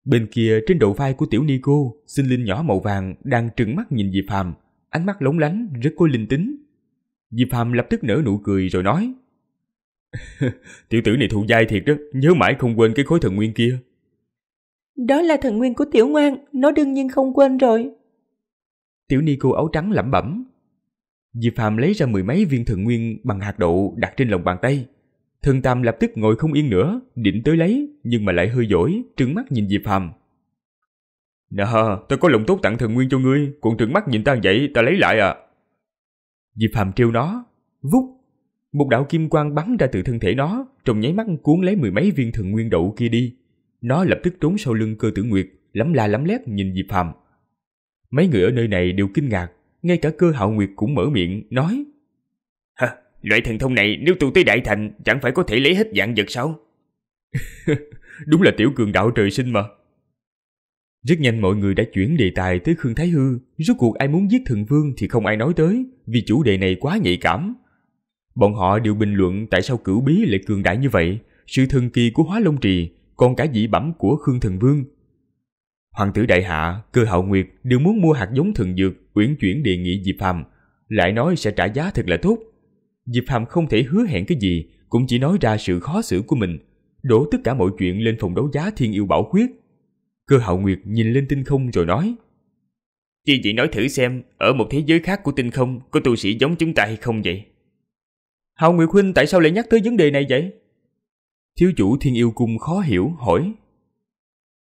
Bên kia trên đầu vai của Tiểu Nico cô, sinh linh nhỏ màu vàng đang trừng mắt nhìn Diệp Phàm, ánh mắt lóng lánh rất có linh tính. Diệp Phàm lập tức nở nụ cười rồi nói: "Tiểu tử này thụ dai thiệt đó, nhớ mãi không quên cái khối thần nguyên kia." Đó là thần nguyên của Tiểu Ngoan, nó đương nhiên không quên rồi. Tiểu ni cô áo trắng lẩm bẩm. Diệp Phạm lấy ra mười mấy viên thần nguyên bằng hạt đậu đặt trên lòng bàn tay. Thần Tam lập tức ngồi không yên nữa, định tới lấy, nhưng mà lại hơi dỗi, trừng mắt nhìn Diệp Phạm. Nè, tôi có lòng tốt tặng thần nguyên cho ngươi, còn trừng mắt nhìn ta vậy, ta lấy lại à. Diệp Phạm trêu nó, vút. Một đạo kim quang bắn ra từ thân thể nó, trong nháy mắt cuốn lấy mười mấy viên thần nguyên đậu kia đi. Nó lập tức trốn sau lưng cơ tử nguyệt, lắm la lắm lét nhìn Diệp Phạm. Mấy người ở nơi này đều kinh ngạc, ngay cả cơ hạo nguyệt cũng mở miệng, nói. Hả, loại thần thông này nếu tu tới đại thành chẳng phải có thể lấy hết dạng vật sao? Đúng là tiểu cường đạo trời sinh mà. Rất nhanh mọi người đã chuyển đề tài tới Khương Thái Hư, rốt cuộc ai muốn giết thần vương thì không ai nói tới, vì chủ đề này quá nhạy cảm. Bọn họ đều bình luận tại sao cửu bí lại cường đại như vậy, sự thần kỳ của hóa long trì, còn cả dị bẩm của Khương thần vương Hoàng tử đại hạ, cơ hậu nguyệt đều muốn mua hạt giống thường dược, uyển chuyển đề nghị Diệp Phàm, lại nói sẽ trả giá thật là tốt. Diệp Phàm không thể hứa hẹn cái gì, cũng chỉ nói ra sự khó xử của mình, đổ tất cả mọi chuyện lên phòng đấu giá Thiên yêu bảo quyết. Cơ hậu nguyệt nhìn lên tinh không rồi nói, "Chị vậy nói thử xem, ở một thế giới khác của tinh không có tu sĩ giống chúng ta hay không vậy? Hậu Nguyệt Huynh tại sao lại nhắc tới vấn đề này vậy? Thiếu chủ thiên yêu cung khó hiểu hỏi.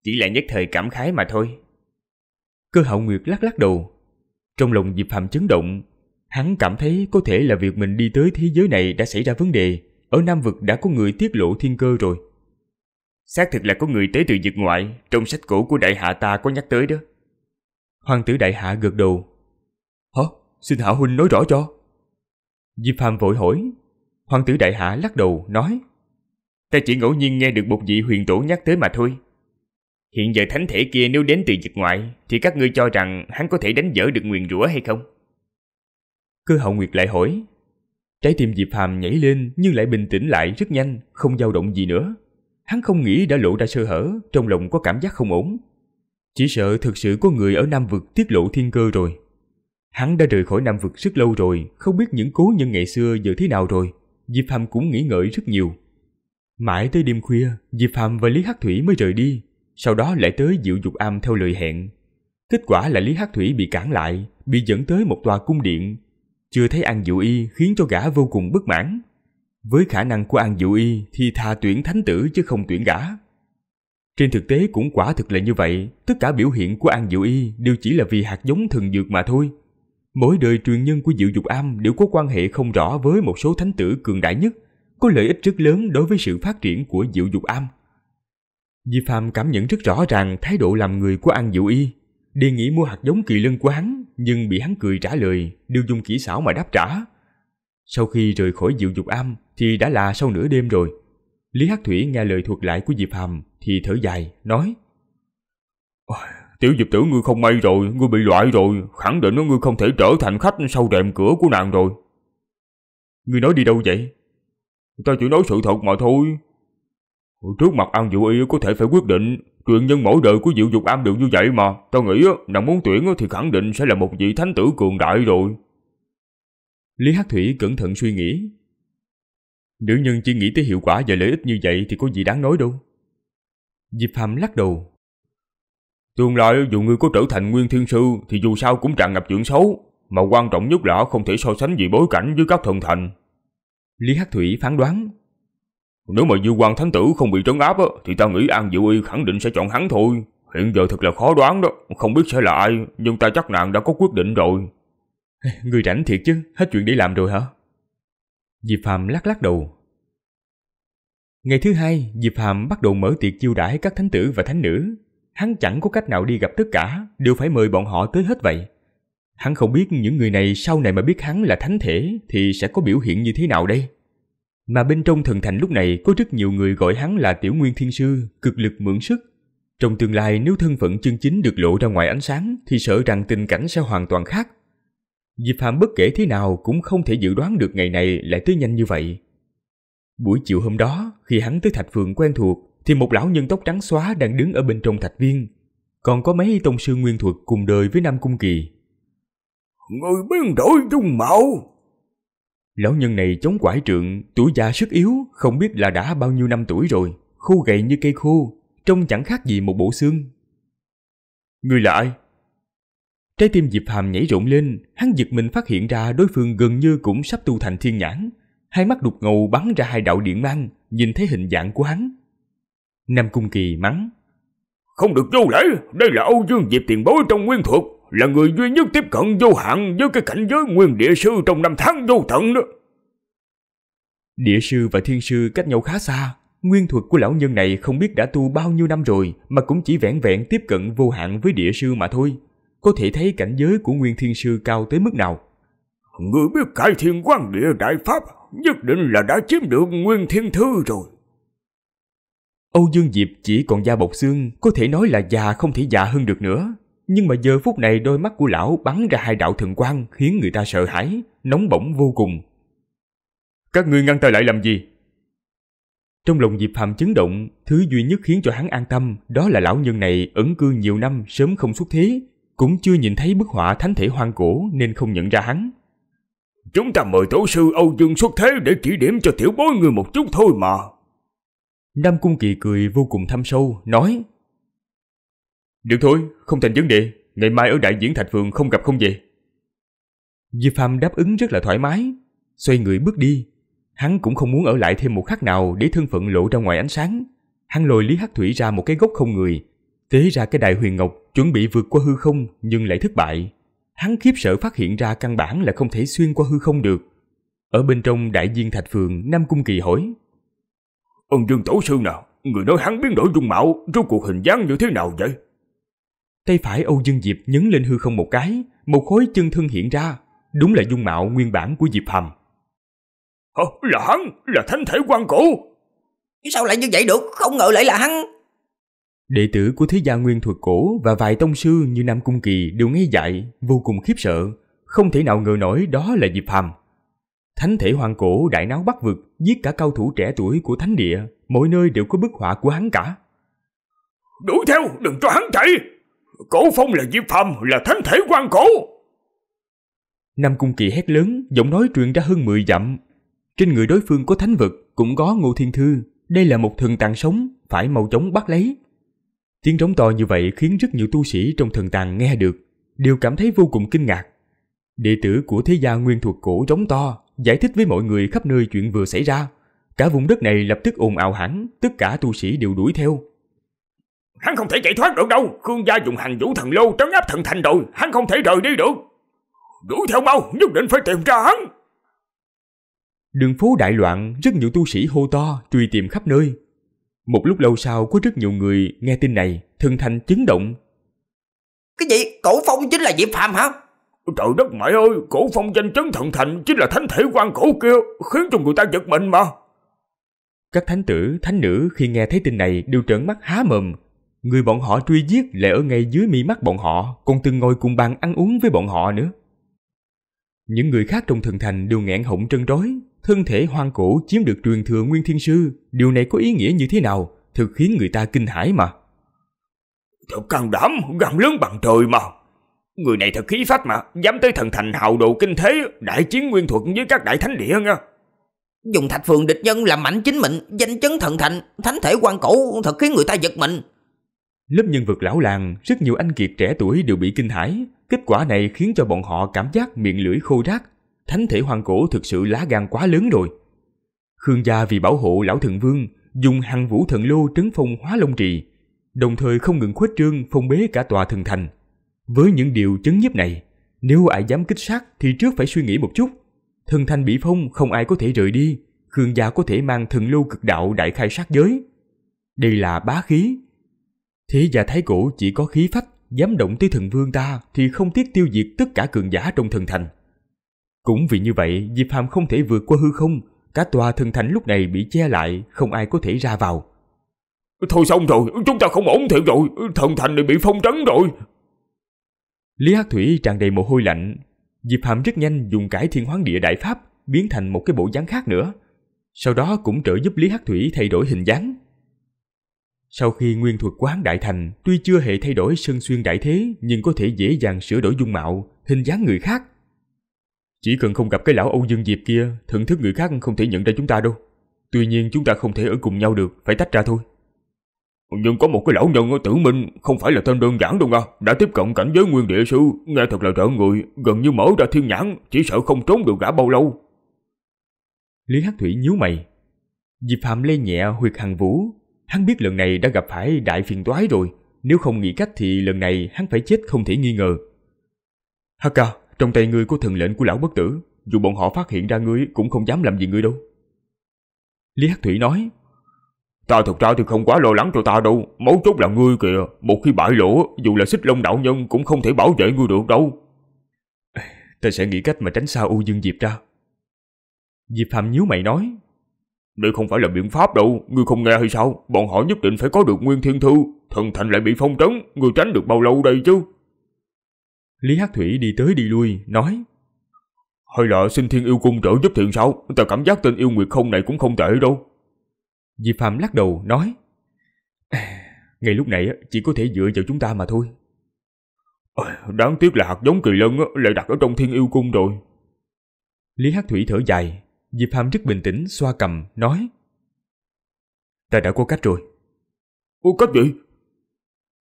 Chỉ là nhất thời cảm khái mà thôi. Cơ hậu nguyệt lắc lắc đầu. Trong lòng Diệp Phạm chấn động, hắn cảm thấy có thể là việc mình đi tới thế giới này đã xảy ra vấn đề. Ở Nam Vực đã có người tiết lộ thiên cơ rồi. Xác thực là có người tới từ vực ngoại, trong sách cổ của đại hạ ta có nhắc tới đó. Hoàng tử đại hạ gật đầu. Hả? Xin hạ huynh nói rõ cho. Diệp Phạm vội hỏi. Hoàng tử đại hạ lắc đầu, nói. Ta chỉ ngẫu nhiên nghe được một vị huyền tổ nhắc tới mà thôi. Hiện giờ thánh thể kia nếu đến từ vực ngoại Thì các ngươi cho rằng hắn có thể đánh vỡ được nguyền rủa hay không? Cư hậu nguyệt lại hỏi Trái tim Diệp Hàm nhảy lên nhưng lại bình tĩnh lại rất nhanh, không dao động gì nữa. Hắn không nghĩ đã lộ ra sơ hở, trong lòng có cảm giác không ổn. Chỉ sợ thực sự có người ở Nam Vực tiết lộ thiên cơ rồi. Hắn đã rời khỏi Nam Vực rất lâu rồi, không biết những cố nhân ngày xưa giờ thế nào rồi. Diệp Hàm cũng nghĩ ngợi rất nhiều. Mãi tới đêm khuya, Diệp Hàm và Lý Hắc Thủy mới rời đi, sau đó lại tới Diệu Dục Am theo lời hẹn. Kết quả là Lý Hắc Thủy bị cản lại, bị dẫn tới một tòa cung điện. Chưa thấy An Diệu Y khiến cho gã vô cùng bất mãn. Với khả năng của An Diệu Y thì thà tuyển thánh tử chứ không tuyển gã. Trên thực tế cũng quả thực là như vậy, tất cả biểu hiện của An Diệu Y đều chỉ là vì hạt giống thần dược mà thôi. Mỗi đời truyền nhân của Diệu Dục Am đều có quan hệ không rõ với một số thánh tử cường đại nhất, có lợi ích rất lớn đối với sự phát triển của Diệu Dục Am. Di Phạm cảm nhận rất rõ ràng thái độ làm người của An Diệu Y. Đề nghị mua hạt giống kỳ lân của hắn, nhưng bị hắn cười trả lời, đều dùng kỹ xảo mà đáp trả. Sau khi rời khỏi Diệu Dục Am thì đã là sau nửa đêm rồi. Lý Hắc Thủy nghe lời thuật lại của Diệp Hàm thì thở dài, nói Tiểu Diệp tử ngươi không may rồi, ngươi bị loại rồi, khẳng định ngươi không thể trở thành khách sau rèm cửa của nàng rồi. Ngươi nói đi đâu vậy? Ta chỉ nói sự thật mà thôi, Trước mặt An Dụ Y có thể phải quyết định truyền nhân mỗi đời của Diệu Dục Am đều như vậy mà Tao nghĩ nàng muốn tuyển thì khẳng định sẽ là một vị thánh tử cường đại rồi Lý Hắc Thủy cẩn thận suy nghĩ Nữ nhân chỉ nghĩ tới hiệu quả và lợi ích như vậy thì có gì đáng nói đâu Diệp Phạm lắc đầu Tương lai dù ngươi có trở thành nguyên thiên sư thì dù sao cũng tràn ngập chuyện xấu Mà quan trọng nhất là không thể so sánh vì bối cảnh với các thần thành Lý Hắc Thủy phán đoán nếu mà Diêu quan Thánh Tử không bị trấn áp á, thì ta nghĩ An Diệu Y khẳng định sẽ chọn hắn thôi. Hiện giờ thật là khó đoán đó, không biết sẽ là ai, nhưng ta chắc nàng đã có quyết định rồi. Người rảnh thiệt chứ, hết chuyện để làm rồi hả? Diệp Phạm lắc lắc đầu. Ngày thứ hai, Diệp Phạm bắt đầu mở tiệc chiêu đãi các thánh tử và thánh nữ. Hắn chẳng có cách nào đi gặp tất cả, đều phải mời bọn họ tới hết vậy. Hắn không biết những người này sau này mà biết hắn là thánh thể thì sẽ có biểu hiện như thế nào đây. Mà bên trong thần thành lúc này có rất nhiều người gọi hắn là Tiểu Nguyên Thiên Sư, cực lực mượn sức. Trong tương lai nếu thân phận chân chính được lộ ra ngoài ánh sáng thì sợ rằng tình cảnh sẽ hoàn toàn khác. Diệp Phạm bất kể thế nào cũng không thể dự đoán được ngày này lại tới nhanh như vậy. Buổi chiều hôm đó, khi hắn tới thạch phượng quen thuộc, thì một lão nhân tóc trắng xóa đang đứng ở bên trong thạch viên. Còn có mấy tông sư nguyên thuật cùng đời với Nam Cung Kỳ. Người biến đổi dung mạo, Lão nhân này chống quải trượng, tuổi già sức yếu, không biết là đã bao nhiêu năm tuổi rồi, khô gầy như cây khô, trông chẳng khác gì một bộ xương. người là ai? Trái tim Diệp Hàm nhảy rộn lên, hắn giật mình phát hiện ra đối phương gần như cũng sắp tu thành thiên nhãn. Hai mắt đục ngầu bắn ra hai đạo điện mang, nhìn thấy hình dạng của hắn. Nam Cung Kỳ mắng. Không được vô lễ, đây là Âu Dương Diệp tiền bối trong nguyên thuật là người duy nhất tiếp cận vô hạn với cái cảnh giới nguyên địa sư trong năm tháng vô tận đó. Địa sư và thiên sư cách nhau khá xa, nguyên thuật của lão nhân này không biết đã tu bao nhiêu năm rồi mà cũng chỉ vẹn vẹn tiếp cận vô hạn với địa sư mà thôi. Có thể thấy cảnh giới của nguyên thiên sư cao tới mức nào. Người biết cải thiên quan địa đại pháp nhất định là đã chiếm được nguyên thiên thư rồi. Âu Dương Diệp chỉ còn da bọc xương, có thể nói là già không thể già hơn được nữa. Nhưng mà giờ phút này đôi mắt của lão bắn ra hai đạo thần quang khiến người ta sợ hãi, nóng bỏng vô cùng. Các ngươi ngăn ta lại làm gì? Trong lòng Diệp Phạm chấn động, thứ duy nhất khiến cho hắn an tâm đó là lão nhân này ẩn cư nhiều năm sớm không xuất thế, cũng chưa nhìn thấy bức họa thánh thể hoang cổ nên không nhận ra hắn. Chúng ta mời tổ sư Âu Dương xuất thế để chỉ điểm cho tiểu bối người một chút thôi mà. Nam Cung Kỳ cười vô cùng thâm sâu, nói được thôi, không thành vấn đề, ngày mai ở đại diễn Thạch Phường không gặp không về. di Phàm đáp ứng rất là thoải mái, xoay người bước đi. Hắn cũng không muốn ở lại thêm một khắc nào để thân phận lộ ra ngoài ánh sáng. Hắn lôi Lý Hắc Thủy ra một cái gốc không người, tế ra cái đài huyền ngọc chuẩn bị vượt qua hư không nhưng lại thất bại. Hắn khiếp sợ phát hiện ra căn bản là không thể xuyên qua hư không được. Ở bên trong đại viên Thạch Phường, Nam Cung Kỳ hỏi. Ân Dương Tổ Sư nào, người nói hắn biến đổi dung mạo, rốt cuộc hình dáng như thế nào vậy? Tay phải Âu Dương Diệp nhấn lên hư không một cái, một khối chân thân hiện ra, đúng là dung mạo nguyên bản của Diệp Hầm. Hổ, là hắn, là thánh thể quan cổ. Sao lại như vậy được, không ngờ lại là hắn. Đệ tử của thế gia nguyên thuật cổ và vài tông sư như Nam Cung Kỳ đều ngây dại, vô cùng khiếp sợ, không thể nào ngờ nổi đó là Diệp Hầm. Thánh thể hoàng cổ đại náo bắt vực, giết cả cao thủ trẻ tuổi của thánh địa, mỗi nơi đều có bức họa của hắn cả. Đuổi theo, đừng cho hắn chạy! Cổ phong là Diệp Phàm là thánh thể quan cổ. Nam Cung Kỳ hét lớn, giọng nói truyền ra hơn mười dặm. Trên người đối phương có thánh vật, cũng có Ngô Thiên Thư. Đây là một thần tàng sống, phải mau chóng bắt lấy. Tiếng rống to như vậy khiến rất nhiều tu sĩ trong thần tàng nghe được, đều cảm thấy vô cùng kinh ngạc. Đệ tử của thế gia nguyên thuộc cổ rống to, giải thích với mọi người khắp nơi chuyện vừa xảy ra. Cả vùng đất này lập tức ồn ào hẳn, tất cả tu sĩ đều đuổi theo, hắn không thể chạy thoát được đâu Khương gia dùng hàng vũ thần lô trấn áp thần thành rồi Hắn không thể rời đi được Đuổi theo mau nhất định phải tìm ra hắn Đường phố đại loạn Rất nhiều tu sĩ hô to truy tìm khắp nơi Một lúc lâu sau có rất nhiều người nghe tin này Thần thành chấn động Cái gì cổ phong chính là Diệp Phạm hả Trời đất mẹ ơi Cổ phong danh chấn thần thành Chính là thánh thể quan cổ kia Khiến cho người ta giật mình mà các thánh tử, thánh nữ khi nghe thấy tin này đều trợn mắt há mồm, Người bọn họ truy giết lại ở ngay dưới mi mắt bọn họ, còn từng ngồi cùng bàn ăn uống với bọn họ nữa. Những người khác trong thần thành đều nghẹn họng trân rối, thân thể hoang cổ chiếm được truyền thừa Nguyên Thiên Sư, điều này có ý nghĩa như thế nào, thực khiến người ta kinh hãi mà. Thật can đảm, gan lớn bằng trời mà. Người này thật khí phách mà, dám tới thần thành hào độ kinh thế, đại chiến nguyên thuật với các đại thánh địa nha. Dùng thạch phường địch nhân làm mạnh chính mình, danh chấn thần thành, thánh thể quan cổ thật khiến người ta giật mình, Lớp nhân vật lão làng, rất nhiều anh kiệt trẻ tuổi đều bị kinh hãi. Kết quả này khiến cho bọn họ cảm giác miệng lưỡi khô rác. Thánh thể hoàng cổ thực sự lá gan quá lớn rồi. Khương gia vì bảo hộ lão thần vương, dùng hàng vũ thần lô trấn phong hóa long trì, đồng thời không ngừng khuếch trương phong bế cả tòa thần thành. Với những điều chấn nhiếp này, nếu ai dám kích sát thì trước phải suy nghĩ một chút. Thần thành bị phong không ai có thể rời đi, Khương gia có thể mang thần lô cực đạo đại khai sát giới. Đây là bá khí, Thế và thái cổ chỉ có khí phách, dám động tới thần vương ta thì không tiếc tiêu diệt tất cả cường giả trong thần thành. Cũng vì như vậy, Diệp Phàm không thể vượt qua hư không, cả tòa thần thành lúc này bị che lại, không ai có thể ra vào. Thôi xong rồi, chúng ta không ổn thiệt rồi, thần thành này bị phong trấn rồi. Lý Hắc Thủy tràn đầy mồ hôi lạnh, Diệp Hàm rất nhanh dùng cải thiên hoán địa đại pháp biến thành một cái bộ dáng khác nữa. Sau đó cũng trợ giúp Lý Hắc Thủy thay đổi hình dáng. Sau khi nguyên thuật quán đại thành tuy chưa hề thay đổi sân xuyên đại thế nhưng có thể dễ dàng sửa đổi dung mạo, hình dáng người khác. Chỉ cần không gặp cái lão Âu Dương Diệp kia, thưởng thức người khác không thể nhận ra chúng ta đâu. Tuy nhiên chúng ta không thể ở cùng nhau được, phải tách ra thôi. Nhưng có một cái lão nhân tử minh không phải là tên đơn giản đâu nha, đã tiếp cận cảnh giới nguyên địa sư, nghe thật là trợ người, gần như mở ra thiên nhãn, chỉ sợ không trốn được gã bao lâu. Lý Hắc Thủy nhíu mày. Diệp Phạm lê nhẹ huyệt hằng vũ, Hắn biết lần này đã gặp phải đại phiền toái rồi, nếu không nghĩ cách thì lần này hắn phải chết không thể nghi ngờ. Haka, trong tay ngươi có thần lệnh của lão bất tử, dù bọn họ phát hiện ra ngươi cũng không dám làm gì ngươi đâu. Lý Hắc Thủy nói, Ta thật ra thì không quá lo lắng cho ta đâu, mấu chốt là ngươi kìa, một khi bại lộ, dù là xích lông đạo nhân cũng không thể bảo vệ ngươi được đâu. Ta sẽ nghĩ cách mà tránh xa U Dương Diệp ra. Diệp Phạm nhíu mày nói, đây không phải là biện pháp đâu, ngươi không nghe hay sao? Bọn họ nhất định phải có được nguyên thiên thư, thần thành lại bị phong trấn, ngươi tránh được bao lâu đây chứ? Lý Hắc Thủy đi tới đi lui, nói Hay là xin thiên yêu cung trợ giúp thiện sao? Ta cảm giác tên yêu nguyệt không này cũng không tệ đâu. Diệp Phạm lắc đầu, nói Ngay lúc này chỉ có thể dựa vào chúng ta mà thôi. Ờ, đáng tiếc là hạt giống kỳ lân lại đặt ở trong thiên yêu cung rồi. Lý Hắc Thủy thở dài, Diệp Hàm rất bình tĩnh xoa cầm, nói Ta đã có cách rồi. Ô cách gì?"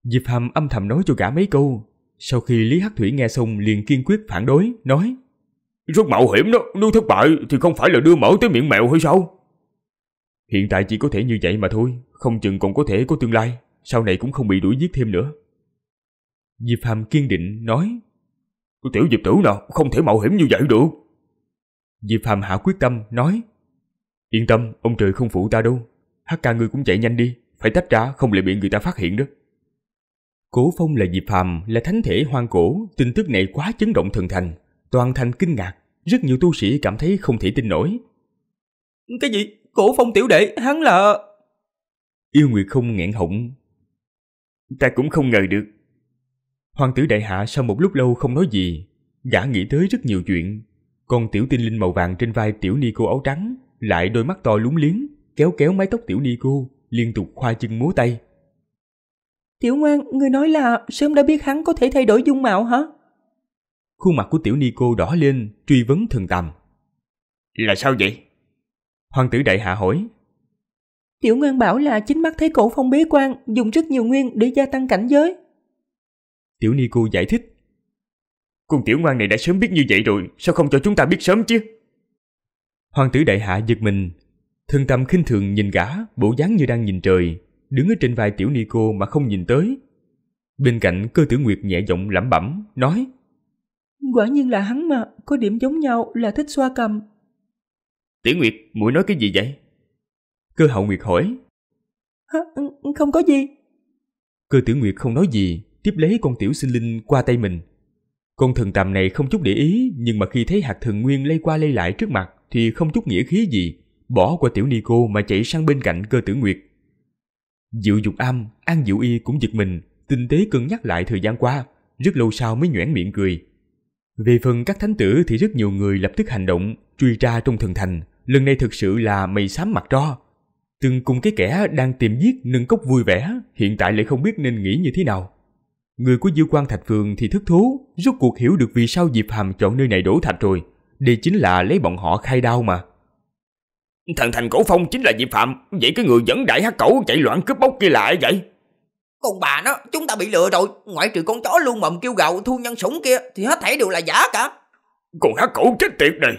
Diệp Hàm âm thầm nói cho gã mấy câu. Sau khi Lý Hắc Thủy nghe xong liền kiên quyết phản đối, nói Rất mạo hiểm đó, nếu thất bại thì không phải là đưa mỡ tới miệng mèo hay sao? Hiện tại chỉ có thể như vậy mà thôi, không chừng còn có thể có tương lai, sau này cũng không bị đuổi giết thêm nữa. Diệp Hàm kiên định nói Tiểu Diệp Tử nào, không thể mạo hiểm như vậy được. Diệp Phạm Hạ quyết tâm nói Yên tâm, ông trời không phụ ta đâu Hát ca ngươi cũng chạy nhanh đi Phải tách ra không lại bị người ta phát hiện đó Cố Phong là Diệp Phàm là thánh thể hoang cổ, tin tức này quá chấn động thần thành, toàn thành kinh ngạc, rất nhiều tu sĩ cảm thấy không thể tin nổi. Cái gì? Cổ Phong tiểu đệ, hắn là Yêu Nguyệt không nghẹn họng. Ta cũng không ngờ được. Hoàng tử đại hạ sau một lúc lâu không nói gì, gã nghĩ tới rất nhiều chuyện, con tiểu tinh linh màu vàng trên vai tiểu ni cô áo trắng lại đôi mắt to lúng liếng, kéo kéo mái tóc tiểu ni cô, liên tục khoa chân múa tay. Tiểu ngoan, người nói là sớm đã biết hắn có thể thay đổi dung mạo hả? Khuôn mặt của tiểu ni cô đỏ lên, truy vấn thần tầm. Là sao vậy? Hoàng tử đại hạ hỏi. Tiểu ngoan bảo là chính mắt thấy cổ phong bế quan dùng rất nhiều nguyên để gia tăng cảnh giới. Tiểu ni cô giải thích cung tiểu ngoan này đã sớm biết như vậy rồi Sao không cho chúng ta biết sớm chứ Hoàng tử đại hạ giật mình thương tâm khinh thường nhìn gã Bộ dáng như đang nhìn trời Đứng ở trên vai tiểu ni cô mà không nhìn tới Bên cạnh cơ tử nguyệt nhẹ giọng lẩm bẩm Nói Quả nhiên là hắn mà Có điểm giống nhau là thích xoa cầm Tiểu nguyệt muội nói cái gì vậy Cơ hậu nguyệt hỏi Không có gì Cơ tử nguyệt không nói gì Tiếp lấy con tiểu sinh linh qua tay mình con thần tàm này không chút để ý, nhưng mà khi thấy hạt thần nguyên lây qua lây lại trước mặt thì không chút nghĩa khí gì, bỏ qua tiểu Nico mà chạy sang bên cạnh cơ tử nguyệt. Diệu dục âm, An Diệu Y cũng giật mình, tinh tế cân nhắc lại thời gian qua, rất lâu sau mới nhoẻn miệng cười. Về phần các thánh tử thì rất nhiều người lập tức hành động, truy ra trong thần thành, lần này thực sự là mây xám mặt ro. Từng cùng cái kẻ đang tìm giết nâng cốc vui vẻ, hiện tại lại không biết nên nghĩ như thế nào. Người của Dư Quan Thạch Phường thì thức thú, rốt cuộc hiểu được vì sao Diệp Hàm chọn nơi này đổ thạch rồi. Đây chính là lấy bọn họ khai đao mà. Thần thành cổ phong chính là Diệp Phạm, vậy cái người dẫn đại hắc cẩu chạy loạn cướp bóc kia là ai vậy? Con bà nó, chúng ta bị lừa rồi, ngoại trừ con chó luôn mầm kêu gào thu nhân sủng kia thì hết thảy đều là giả cả. Con hắc cẩu chết tiệt này.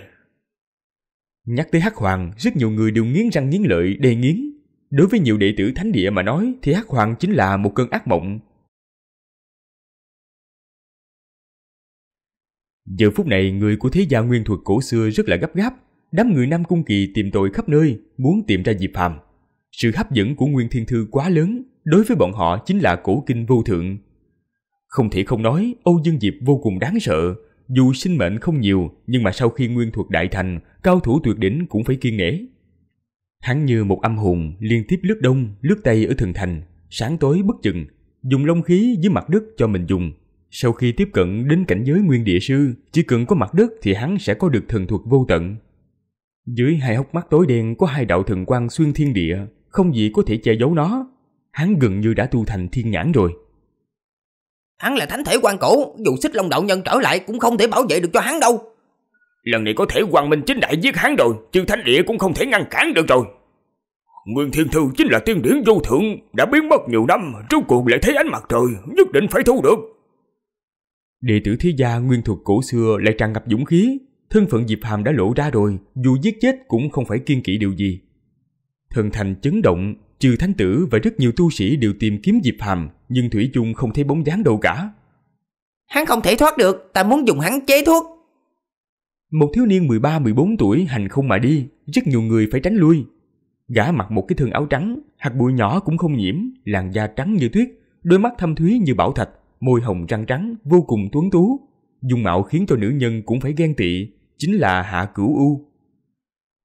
Nhắc tới hắc hoàng, rất nhiều người đều nghiến răng nghiến lợi, đề nghiến. Đối với nhiều đệ tử thánh địa mà nói thì hắc hoàng chính là một cơn ác mộng, Giờ phút này người của thế gia nguyên thuật cổ xưa rất là gấp gáp, đám người Nam Cung Kỳ tìm tội khắp nơi, muốn tìm ra Diệp Phàm. Sự hấp dẫn của Nguyên Thiên Thư quá lớn, đối với bọn họ chính là cổ kinh vô thượng. Không thể không nói, Âu Dương Diệp vô cùng đáng sợ, dù sinh mệnh không nhiều, nhưng mà sau khi nguyên thuật đại thành, cao thủ tuyệt đỉnh cũng phải kiên nể. Hắn như một âm hùng, liên tiếp lướt đông, lướt tây ở thần thành, sáng tối bất chừng, dùng long khí dưới mặt đất cho mình dùng, sau khi tiếp cận đến cảnh giới nguyên địa sư, chỉ cần có mặt đất thì hắn sẽ có được thần thuật vô tận. Dưới hai hốc mắt tối đen có hai đạo thần quang xuyên thiên địa, không gì có thể che giấu nó. Hắn gần như đã tu thành thiên nhãn rồi. Hắn là thánh thể quan cổ, dù xích long đạo nhân trở lại cũng không thể bảo vệ được cho hắn đâu. Lần này có thể hoàng minh chính đại giết hắn rồi, chư thánh địa cũng không thể ngăn cản được rồi. Nguyên Thiên Thư chính là tiên điển vô thượng, đã biến mất nhiều năm, rốt cuộc lại thấy ánh mặt trời, nhất định phải thu được. Đệ tử thế gia nguyên thuộc cổ xưa lại tràn ngập dũng khí, thân phận Diệp Hàm đã lộ ra rồi, dù giết chết cũng không phải kiên kỵ điều gì. Thần thành chấn động, trừ thánh tử và rất nhiều tu sĩ đều tìm kiếm Diệp Hàm, nhưng Thủy chung không thấy bóng dáng đâu cả. Hắn không thể thoát được, ta muốn dùng hắn chế thuốc. Một thiếu niên 13-14 tuổi hành không mà đi, rất nhiều người phải tránh lui. Gã mặc một cái thân áo trắng, hạt bụi nhỏ cũng không nhiễm, làn da trắng như tuyết, đôi mắt thâm thúy như bảo thạch, môi hồng răng trắng, vô cùng tuấn tú. Dung mạo khiến cho nữ nhân cũng phải ghen tị, chính là Hạ Cửu U.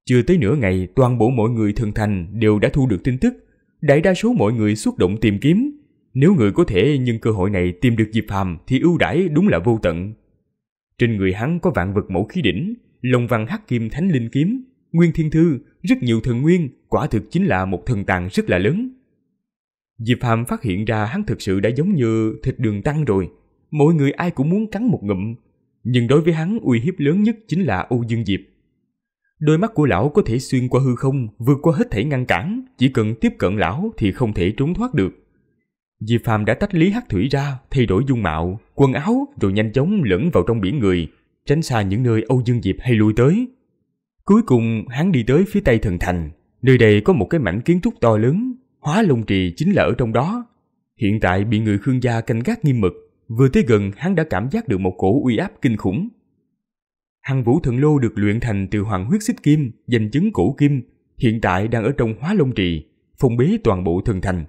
Chưa tới nửa ngày, toàn bộ mọi người thần thành đều đã thu được tin tức. Đại đa số mọi người xúc động tìm kiếm. Nếu người có thể nhân cơ hội này tìm được Diệp hàm thì ưu đãi đúng là vô tận. Trên người hắn có vạn vật mẫu khí đỉnh, lồng văn hắc kim thánh linh kiếm, nguyên thiên thư, rất nhiều thần nguyên, quả thực chính là một thần tàng rất là lớn. Diệp Phạm phát hiện ra hắn thực sự đã giống như thịt đường tăng rồi. Mỗi người ai cũng muốn cắn một ngụm. Nhưng đối với hắn uy hiếp lớn nhất chính là Âu Dương Diệp. Đôi mắt của lão có thể xuyên qua hư không, vượt qua hết thể ngăn cản, chỉ cần tiếp cận lão thì không thể trốn thoát được. Diệp Phàm đã tách Lý Hắc Thủy ra, thay đổi dung mạo, quần áo rồi nhanh chóng lẫn vào trong biển người, tránh xa những nơi Âu Dương Diệp hay lui tới. Cuối cùng, hắn đi tới phía Tây Thần Thành, nơi đây có một cái mảnh kiến trúc to lớn, hóa long trì chính là ở trong đó. Hiện tại bị người Khương gia canh gác nghiêm mật, vừa tới gần hắn đã cảm giác được một cổ uy áp kinh khủng. Hằng Vũ Thần Lô được luyện thành từ hoàng huyết xích kim, danh chứng cổ kim, hiện tại đang ở trong hóa long trì, phong bế toàn bộ thần thành.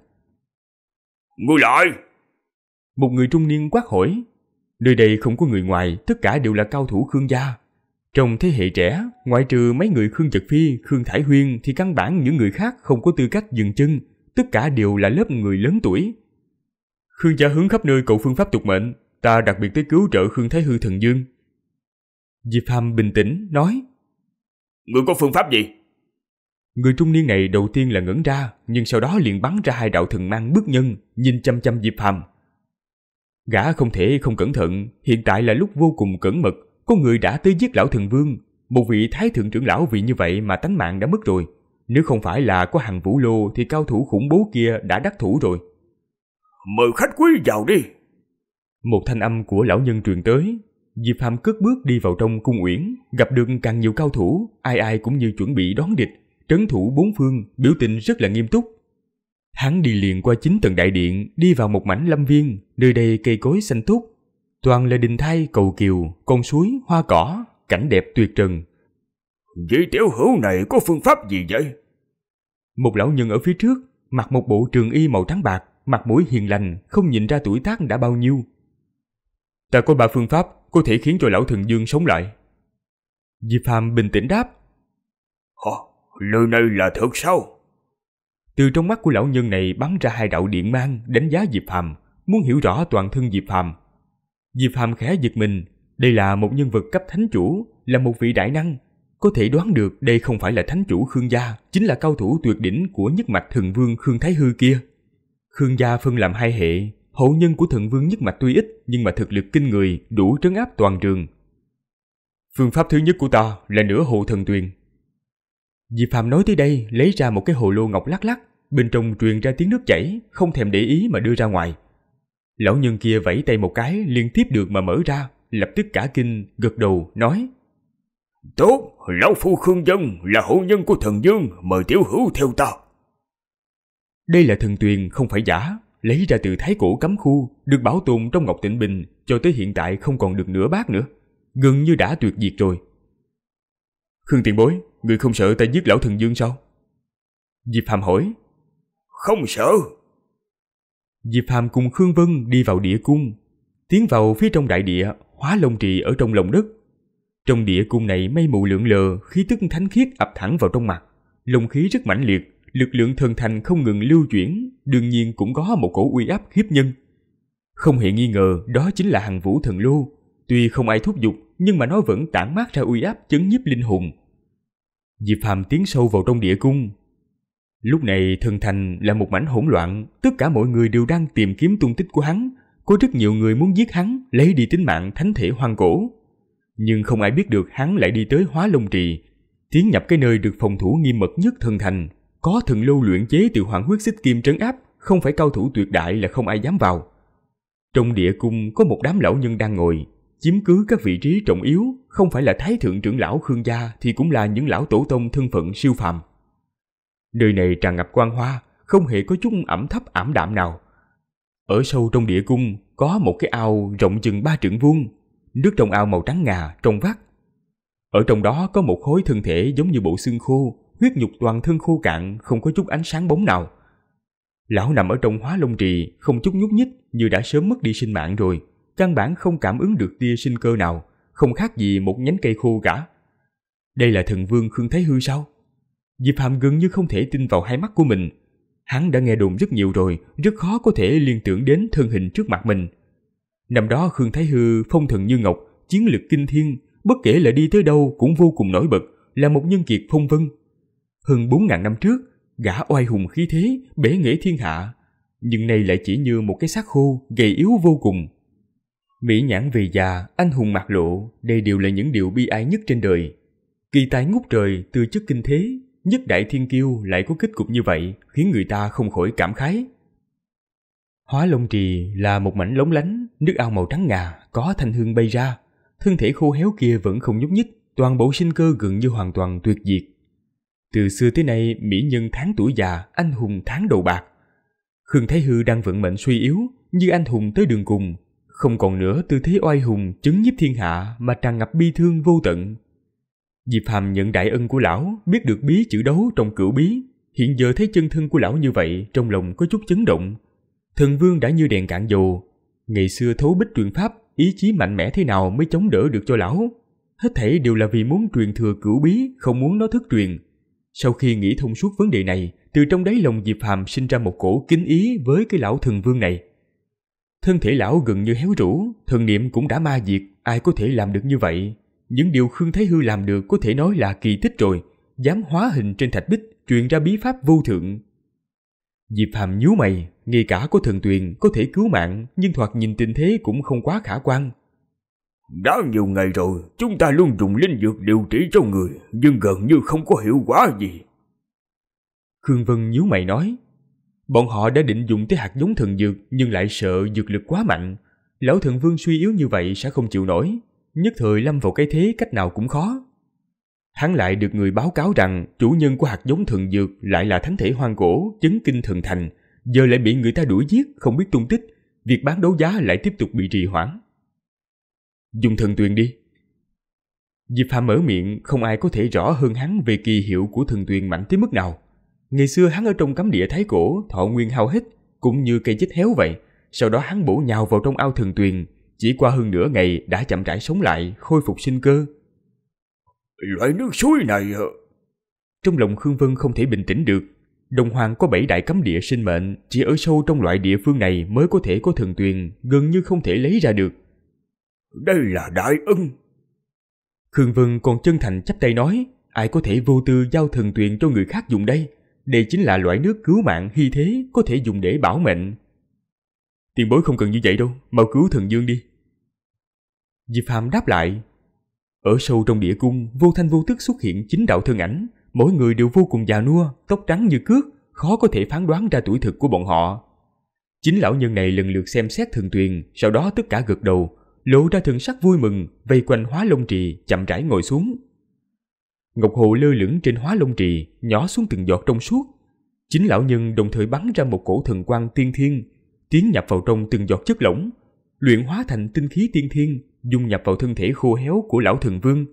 Ngươi lại! Một người trung niên quát hỏi. Nơi đây không có người ngoài, tất cả đều là cao thủ Khương gia. Trong thế hệ trẻ, ngoại trừ mấy người Khương Chật Phi, Khương Thải Huyên thì căn bản những người khác không có tư cách dừng chân, tất cả đều là lớp người lớn tuổi. Khương gia hướng khắp nơi cầu phương pháp tục mệnh, ta đặc biệt tới cứu trợ Khương Thái Hư Thần Dương. Diệp Hàm bình tĩnh, nói. người có phương pháp gì? Người trung niên này đầu tiên là ngẩn ra, nhưng sau đó liền bắn ra hai đạo thần mang bước nhân, nhìn chăm chăm Diệp Hàm. Gã không thể không cẩn thận, hiện tại là lúc vô cùng cẩn mật, có người đã tới giết lão thần vương, một vị thái thượng trưởng lão vị như vậy mà tánh mạng đã mất rồi. Nếu không phải là có hàng vũ lô thì cao thủ khủng bố kia đã đắc thủ rồi. Mời khách quý vào đi. Một thanh âm của lão nhân truyền tới. Diệp Hàm cất bước đi vào trong cung uyển, gặp được càng nhiều cao thủ, ai ai cũng như chuẩn bị đón địch, trấn thủ bốn phương, biểu tình rất là nghiêm túc. Hắn đi liền qua chín tầng đại điện, đi vào một mảnh lâm viên, nơi đây cây cối xanh túc, toàn là đình thay cầu kiều, con suối, hoa cỏ, cảnh đẹp tuyệt trần. Vị tiểu hữu này có phương pháp gì vậy? Một lão nhân ở phía trước, mặc một bộ trường y màu trắng bạc, mặt mũi hiền lành, không nhìn ra tuổi tác đã bao nhiêu. Ta có ba phương pháp có thể khiến cho lão thần dương sống lại. Diệp Phàm bình tĩnh đáp. Hả, lời này là thật sao? Từ trong mắt của lão nhân này bắn ra hai đạo điện mang đánh giá Diệp Phàm, muốn hiểu rõ toàn thân Diệp Phàm. Diệp Phàm khẽ giật mình, đây là một nhân vật cấp thánh chủ, là một vị đại năng, có thể đoán được đây không phải là thánh chủ Khương Gia, chính là cao thủ tuyệt đỉnh của nhất mạch thần vương Khương Thái Hư kia. Khương Gia phân làm hai hệ, hậu nhân của thần vương nhất mạch tuy ít nhưng mà thực lực kinh người đủ trấn áp toàn trường. Phương pháp thứ nhất của ta là nửa hộ thần tuyền. Diệp Phạm nói tới đây lấy ra một cái hồ lô ngọc lắc lắc, bên trong truyền ra tiếng nước chảy, không thèm để ý mà đưa ra ngoài. Lão nhân kia vẫy tay một cái liên tiếp được mà mở ra, lập tức cả kinh, gật đầu, nói – Tốt, lão phu Khương Dân là hậu nhân của thần Dương, mời tiểu hữu theo ta. Đây là thần tuyền không phải giả, lấy ra từ thái cổ cấm khu, được bảo tồn trong Ngọc Tịnh Bình cho tới hiện tại không còn được nửa bát nữa, gần như đã tuyệt diệt rồi. Khương tiền bối, người không sợ ta giết lão thần Dương sao? Diệp Hàm hỏi. Không sợ. Diệp Hàm cùng Khương Vân đi vào địa cung, tiến vào phía trong đại địa, hóa lông trì ở trong lòng đất trong địa cung này mây mù lượn lờ, khí tức thánh khiết ập thẳng vào trong mặt. Lồng khí rất mãnh liệt, lực lượng thần thành không ngừng lưu chuyển, đương nhiên cũng có một cổ uy áp khiếp nhân. Không hề nghi ngờ, đó chính là hàng vũ thần lô. Tuy không ai thúc giục, nhưng mà nó vẫn tản mát ra uy áp chấn nhiếp linh hồn. Diệp Phàm tiến sâu vào trong địa cung. Lúc này thần thành là một mảnh hỗn loạn, tất cả mọi người đều đang tìm kiếm tung tích của hắn. Có rất nhiều người muốn giết hắn, lấy đi tính mạng thánh thể hoang cổ nhưng không ai biết được hắn lại đi tới hóa long trì, tiến nhập cái nơi được phòng thủ nghiêm mật nhất thần thành, có thần lâu luyện chế từ hoàng huyết xích kim trấn áp, không phải cao thủ tuyệt đại là không ai dám vào. Trong địa cung có một đám lão nhân đang ngồi, chiếm cứ các vị trí trọng yếu, không phải là thái thượng trưởng lão Khương gia thì cũng là những lão tổ tông thân phận siêu phàm. Nơi này tràn ngập quang hoa, không hề có chút ẩm thấp ảm đạm nào. Ở sâu trong địa cung có một cái ao rộng chừng ba trượng vuông, Nước trong ao màu trắng ngà, trong vắt. Ở trong đó có một khối thân thể giống như bộ xương khô, huyết nhục toàn thân khô cạn, không có chút ánh sáng bóng nào. Lão nằm ở trong hóa lông trì, không chút nhúc nhích như đã sớm mất đi sinh mạng rồi. Căn bản không cảm ứng được tia sinh cơ nào, không khác gì một nhánh cây khô cả. Đây là thần vương Khương Thái Hư sao? Diệp Hàm gần như không thể tin vào hai mắt của mình. Hắn đã nghe đồn rất nhiều rồi, rất khó có thể liên tưởng đến thân hình trước mặt mình. Năm đó Khương Thái Hư phong thần như ngọc, chiến lược kinh thiên, bất kể là đi tới đâu cũng vô cùng nổi bật, là một nhân kiệt phong vân. Hơn 4.000 năm trước, gã oai hùng khí thế, bể nghệ thiên hạ, nhưng nay lại chỉ như một cái xác khô, gầy yếu vô cùng. Mỹ nhãn về già, anh hùng mạc lộ, đây đều là những điều bi ai nhất trên đời. Kỳ tài ngút trời từ chức kinh thế, nhất đại thiên kiêu lại có kết cục như vậy, khiến người ta không khỏi cảm khái. Hóa Long Trì là một mảnh lóng lánh, nước ao màu trắng ngà, có thanh hương bay ra. Thân thể khô héo kia vẫn không nhúc nhích, toàn bộ sinh cơ gần như hoàn toàn tuyệt diệt. Từ xưa tới nay, mỹ nhân tháng tuổi già, anh hùng tháng đầu bạc. Khương Thái Hư đang vận mệnh suy yếu, như anh hùng tới đường cùng. Không còn nữa tư thế oai hùng chứng nhiếp thiên hạ mà tràn ngập bi thương vô tận. Diệp Hàm nhận đại ân của lão, biết được bí chữ đấu trong cửu bí. Hiện giờ thấy chân thân của lão như vậy, trong lòng có chút chấn động, Thần vương đã như đèn cạn dầu, ngày xưa thấu bích truyền pháp, ý chí mạnh mẽ thế nào mới chống đỡ được cho lão. Hết thảy đều là vì muốn truyền thừa cửu bí, không muốn nó thất truyền. Sau khi nghĩ thông suốt vấn đề này, từ trong đáy lòng Diệp Hàm sinh ra một cổ kính ý với cái lão thần vương này. Thân thể lão gần như héo rũ, thần niệm cũng đã ma diệt, ai có thể làm được như vậy. Những điều Khương Thái Hư làm được có thể nói là kỳ tích rồi, dám hóa hình trên thạch bích, truyền ra bí pháp vô thượng, Diệp Hàm nhíu mày, ngay cả có thần tuyền có thể cứu mạng nhưng thoạt nhìn tình thế cũng không quá khả quan. Đã nhiều ngày rồi, chúng ta luôn dùng linh dược điều trị cho người, nhưng gần như không có hiệu quả gì. Khương Vân nhíu mày nói, bọn họ đã định dùng tới hạt giống thần dược nhưng lại sợ dược lực quá mạnh. Lão thần vương suy yếu như vậy sẽ không chịu nổi, nhất thời lâm vào cái thế cách nào cũng khó. Hắn lại được người báo cáo rằng chủ nhân của hạt giống thường dược lại là thánh thể hoang cổ, chứng kinh thần thành, giờ lại bị người ta đuổi giết, không biết tung tích, việc bán đấu giá lại tiếp tục bị trì hoãn. Dùng thần tuyền đi. Diệp Phàm mở miệng, không ai có thể rõ hơn hắn về kỳ hiệu của thần tuyền mạnh tới mức nào. Ngày xưa hắn ở trong cấm địa thái cổ, thọ nguyên hao hết, cũng như cây chết héo vậy. Sau đó hắn bổ nhào vào trong ao thần tuyền, chỉ qua hơn nửa ngày đã chậm rãi sống lại, khôi phục sinh cơ, Loại nước suối này... Trong lòng Khương Vân không thể bình tĩnh được. Đồng hoàng có bảy đại cấm địa sinh mệnh, chỉ ở sâu trong loại địa phương này mới có thể có thần tuyền, gần như không thể lấy ra được. Đây là đại ân. Khương Vân còn chân thành chắp tay nói, ai có thể vô tư giao thần tuyền cho người khác dùng đây? Đây chính là loại nước cứu mạng hy thế có thể dùng để bảo mệnh. Tiền bối không cần như vậy đâu, mau cứu thần dương đi. Diệp Phạm đáp lại, ở sâu trong địa cung, vô thanh vô tức xuất hiện chính đạo thân ảnh, mỗi người đều vô cùng già nua, tóc trắng như cước, khó có thể phán đoán ra tuổi thực của bọn họ. Chính lão nhân này lần lượt xem xét thường tuyền, sau đó tất cả gật đầu, lộ ra thần sắc vui mừng, vây quanh hóa lông trì, chậm rãi ngồi xuống. Ngọc hồ lơ lửng trên hóa lông trì, nhỏ xuống từng giọt trong suốt. Chính lão nhân đồng thời bắn ra một cổ thần quang tiên thiên, tiến nhập vào trong từng giọt chất lỏng, luyện hóa thành tinh khí tiên thiên, dung nhập vào thân thể khô héo của lão thần vương.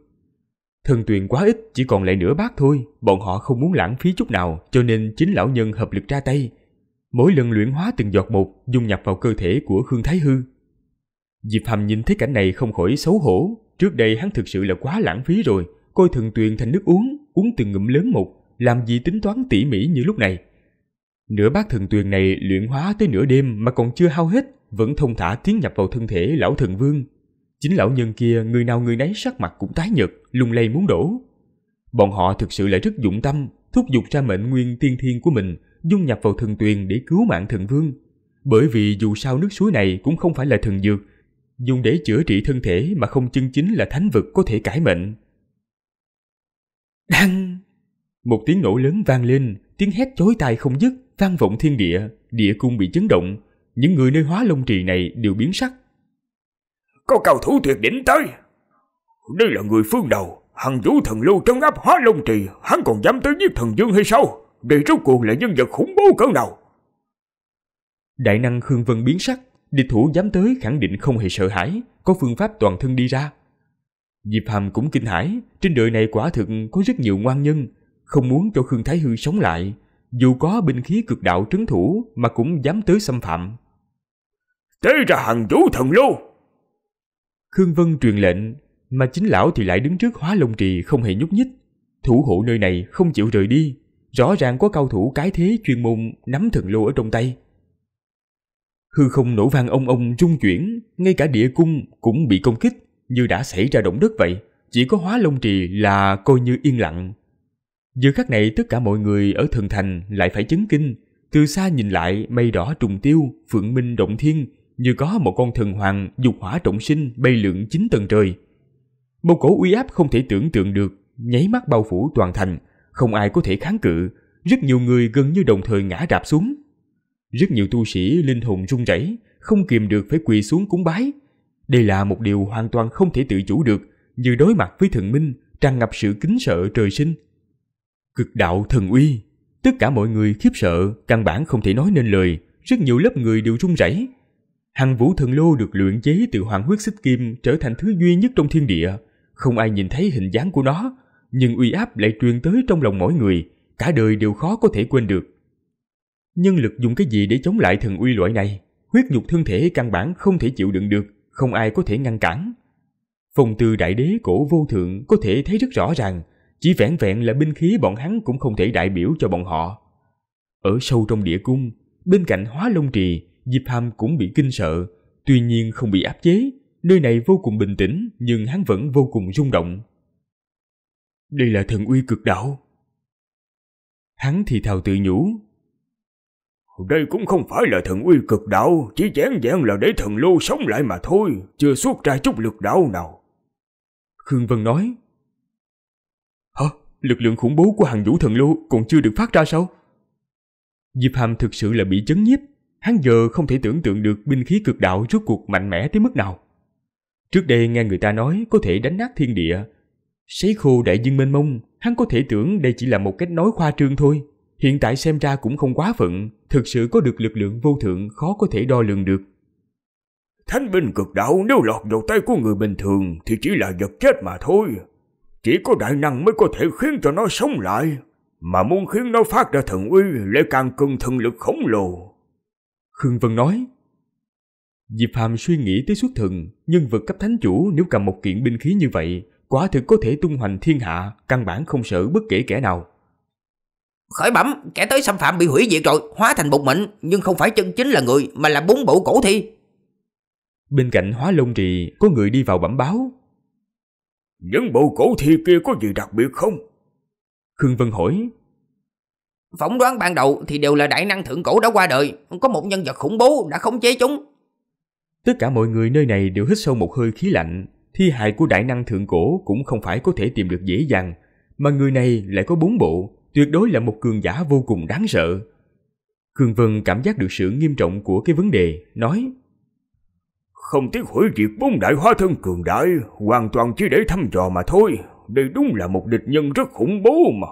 Thần tuyền quá ít, chỉ còn lại nửa bát thôi, bọn họ không muốn lãng phí chút nào, cho nên chính lão nhân hợp lực ra tay. Mỗi lần luyện hóa từng giọt một, dung nhập vào cơ thể của Khương Thái Hư. Diệp Hàm nhìn thấy cảnh này không khỏi xấu hổ, trước đây hắn thực sự là quá lãng phí rồi, coi thần tuyền thành nước uống, uống từng ngụm lớn một, làm gì tính toán tỉ mỉ như lúc này. Nửa bát thần tuyền này luyện hóa tới nửa đêm mà còn chưa hao hết, vẫn thông thả tiến nhập vào thân thể lão thần vương, Chính lão nhân kia người nào người nấy sắc mặt cũng tái nhợt, lung lay muốn đổ. Bọn họ thực sự lại rất dụng tâm, thúc giục ra mệnh nguyên tiên thiên của mình dung nhập vào thần tuyền để cứu mạng thần vương. Bởi vì dù sao nước suối này cũng không phải là thần dược, dùng để chữa trị thân thể mà không chân chính là thánh vực có thể cải mệnh. Đăng! Một tiếng nổ lớn vang lên, tiếng hét chói tai không dứt, vang vọng thiên địa, địa cung bị chấn động. Những người nơi hóa long trì này đều biến sắc, có cầu thủ tuyệt đỉnh tới. Đây là người phương đầu, hằng vũ thần lưu trấn áp hóa long trì, hắn còn dám tới giết thần dương hay sao? Đây rốt cuộc là nhân vật khủng bố cỡ nào? Đại năng Khương Vân biến sắc, địch thủ dám tới khẳng định không hề sợ hãi, có phương pháp toàn thân đi ra. Diệp Hàm cũng kinh hãi, trên đời này quả thực có rất nhiều ngoan nhân, không muốn cho Khương Thái Hư sống lại, dù có binh khí cực đạo trấn thủ mà cũng dám tới xâm phạm. Thế ra hằng vũ thần lưu. Khương Vân truyền lệnh, mà chính lão thì lại đứng trước hóa long trì không hề nhúc nhích. Thủ hộ nơi này không chịu rời đi, rõ ràng có cao thủ cái thế chuyên môn nắm thần lô ở trong tay. Hư không nổ vang ông ông rung chuyển, ngay cả địa cung cũng bị công kích như đã xảy ra động đất vậy. Chỉ có hóa long trì là coi như yên lặng. Giờ khắc này tất cả mọi người ở thần thành lại phải chấn kinh. Từ xa nhìn lại mây đỏ trùng tiêu, phượng minh động thiên như có một con thần hoàng dục hỏa trọng sinh bay lượn chín tầng trời. Bầu cổ uy áp không thể tưởng tượng được, nháy mắt bao phủ toàn thành, không ai có thể kháng cự, rất nhiều người gần như đồng thời ngã rạp xuống. Rất nhiều tu sĩ linh hồn run rẩy, không kìm được phải quỳ xuống cúng bái. Đây là một điều hoàn toàn không thể tự chủ được, như đối mặt với thần minh, tràn ngập sự kính sợ trời sinh. Cực đạo thần uy, tất cả mọi người khiếp sợ, căn bản không thể nói nên lời, rất nhiều lớp người đều run rẩy, Hằng vũ thần lô được luyện chế từ hoàng huyết xích kim trở thành thứ duy nhất trong thiên địa. Không ai nhìn thấy hình dáng của nó, nhưng uy áp lại truyền tới trong lòng mỗi người, cả đời đều khó có thể quên được. Nhân lực dùng cái gì để chống lại thần uy loại này? Huyết nhục thân thể căn bản không thể chịu đựng được, không ai có thể ngăn cản. Phong tư đại đế cổ vô thượng có thể thấy rất rõ ràng, chỉ vẹn vẹn là binh khí bọn hắn cũng không thể đại biểu cho bọn họ. Ở sâu trong địa cung, bên cạnh hóa long trì, Diệp Hàm cũng bị kinh sợ, tuy nhiên không bị áp chế, nơi này vô cùng bình tĩnh nhưng hắn vẫn vô cùng rung động. Đây là thần uy cực đạo. Hắn thì thào tự nhủ. Đây cũng không phải là thần uy cực đạo, chỉ chán dạng là để thần lô sống lại mà thôi, chưa xuất ra chút lực đạo nào. Khương Vân nói. Hả? Lực lượng khủng bố của hàng vũ thần lô còn chưa được phát ra sao? Diệp Hàm thực sự là bị chấn nhiếp, Hắn giờ không thể tưởng tượng được binh khí cực đạo rốt cuộc mạnh mẽ tới mức nào. Trước đây nghe người ta nói có thể đánh nát thiên địa. Sấy khô đại dương mênh mông, hắn có thể tưởng đây chỉ là một cách nói khoa trương thôi. Hiện tại xem ra cũng không quá phận, thực sự có được lực lượng vô thượng khó có thể đo lường được. Thánh binh cực đạo nếu lọt vào tay của người bình thường thì chỉ là vật chết mà thôi. Chỉ có đại năng mới có thể khiến cho nó sống lại. Mà muốn khiến nó phát ra thần uy lại càng cần thần lực khổng lồ Khương Vân nói. Diệp Phàm suy nghĩ tới xuất thần, nhân vật cấp thánh chủ nếu cầm một kiện binh khí như vậy, quả thực có thể tung hoành thiên hạ, căn bản không sợ bất kể kẻ nào. Khởi bẩm, kẻ tới xâm phạm bị hủy diệt rồi, hóa thành bột mịn, nhưng không phải chân chính là người mà là bốn bộ cổ thi. Bên cạnh hóa lông trì, có người đi vào bẩm báo. Những bộ cổ thi kia có gì đặc biệt không? Khương Vân hỏi, Phỏng đoán ban đầu thì đều là đại năng thượng cổ đã qua đời, có một nhân vật khủng bố đã khống chế chúng. Tất cả mọi người nơi này đều hít sâu một hơi khí lạnh, thi hài của đại năng thượng cổ cũng không phải có thể tìm được dễ dàng, mà người này lại có bốn bộ, tuyệt đối là một cường giả vô cùng đáng sợ. Cường Vân cảm giác được sự nghiêm trọng của cái vấn đề, nói Không tiếc hủy diệt bốn đại hóa thân cường đại, hoàn toàn chỉ để thăm dò mà thôi, đây đúng là một địch nhân rất khủng bố mà.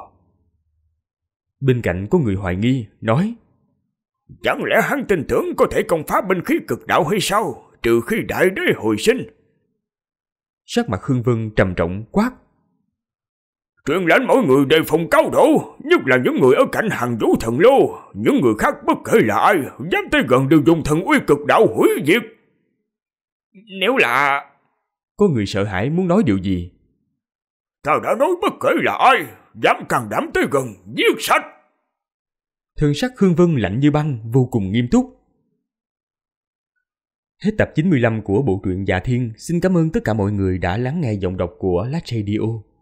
Bên cạnh có người hoài nghi, nói Chẳng lẽ hắn tin tưởng có thể công phá binh khí cực đạo hay sao? Trừ khi đại đế hồi sinh. Sắc mặt Hương Vân trầm trọng quát. Truyền lãnh mỗi người đề phòng cao độ, nhất là những người ở cạnh hàng vũ thần lô. Những người khác bất kể là ai, dám tới gần đều dùng thần uy cực đạo hủy diệt. Nếu là... Có người sợ hãi muốn nói điều gì? ta đã nói bất kể là ai, dám càng đảm tới gần, giết sạch. Thường sắc hương Vân lạnh như băng, vô cùng nghiêm túc. Hết tập 95 của bộ truyện Dạ Thiên, xin cảm ơn tất cả mọi người đã lắng nghe giọng đọc của Lát Radio.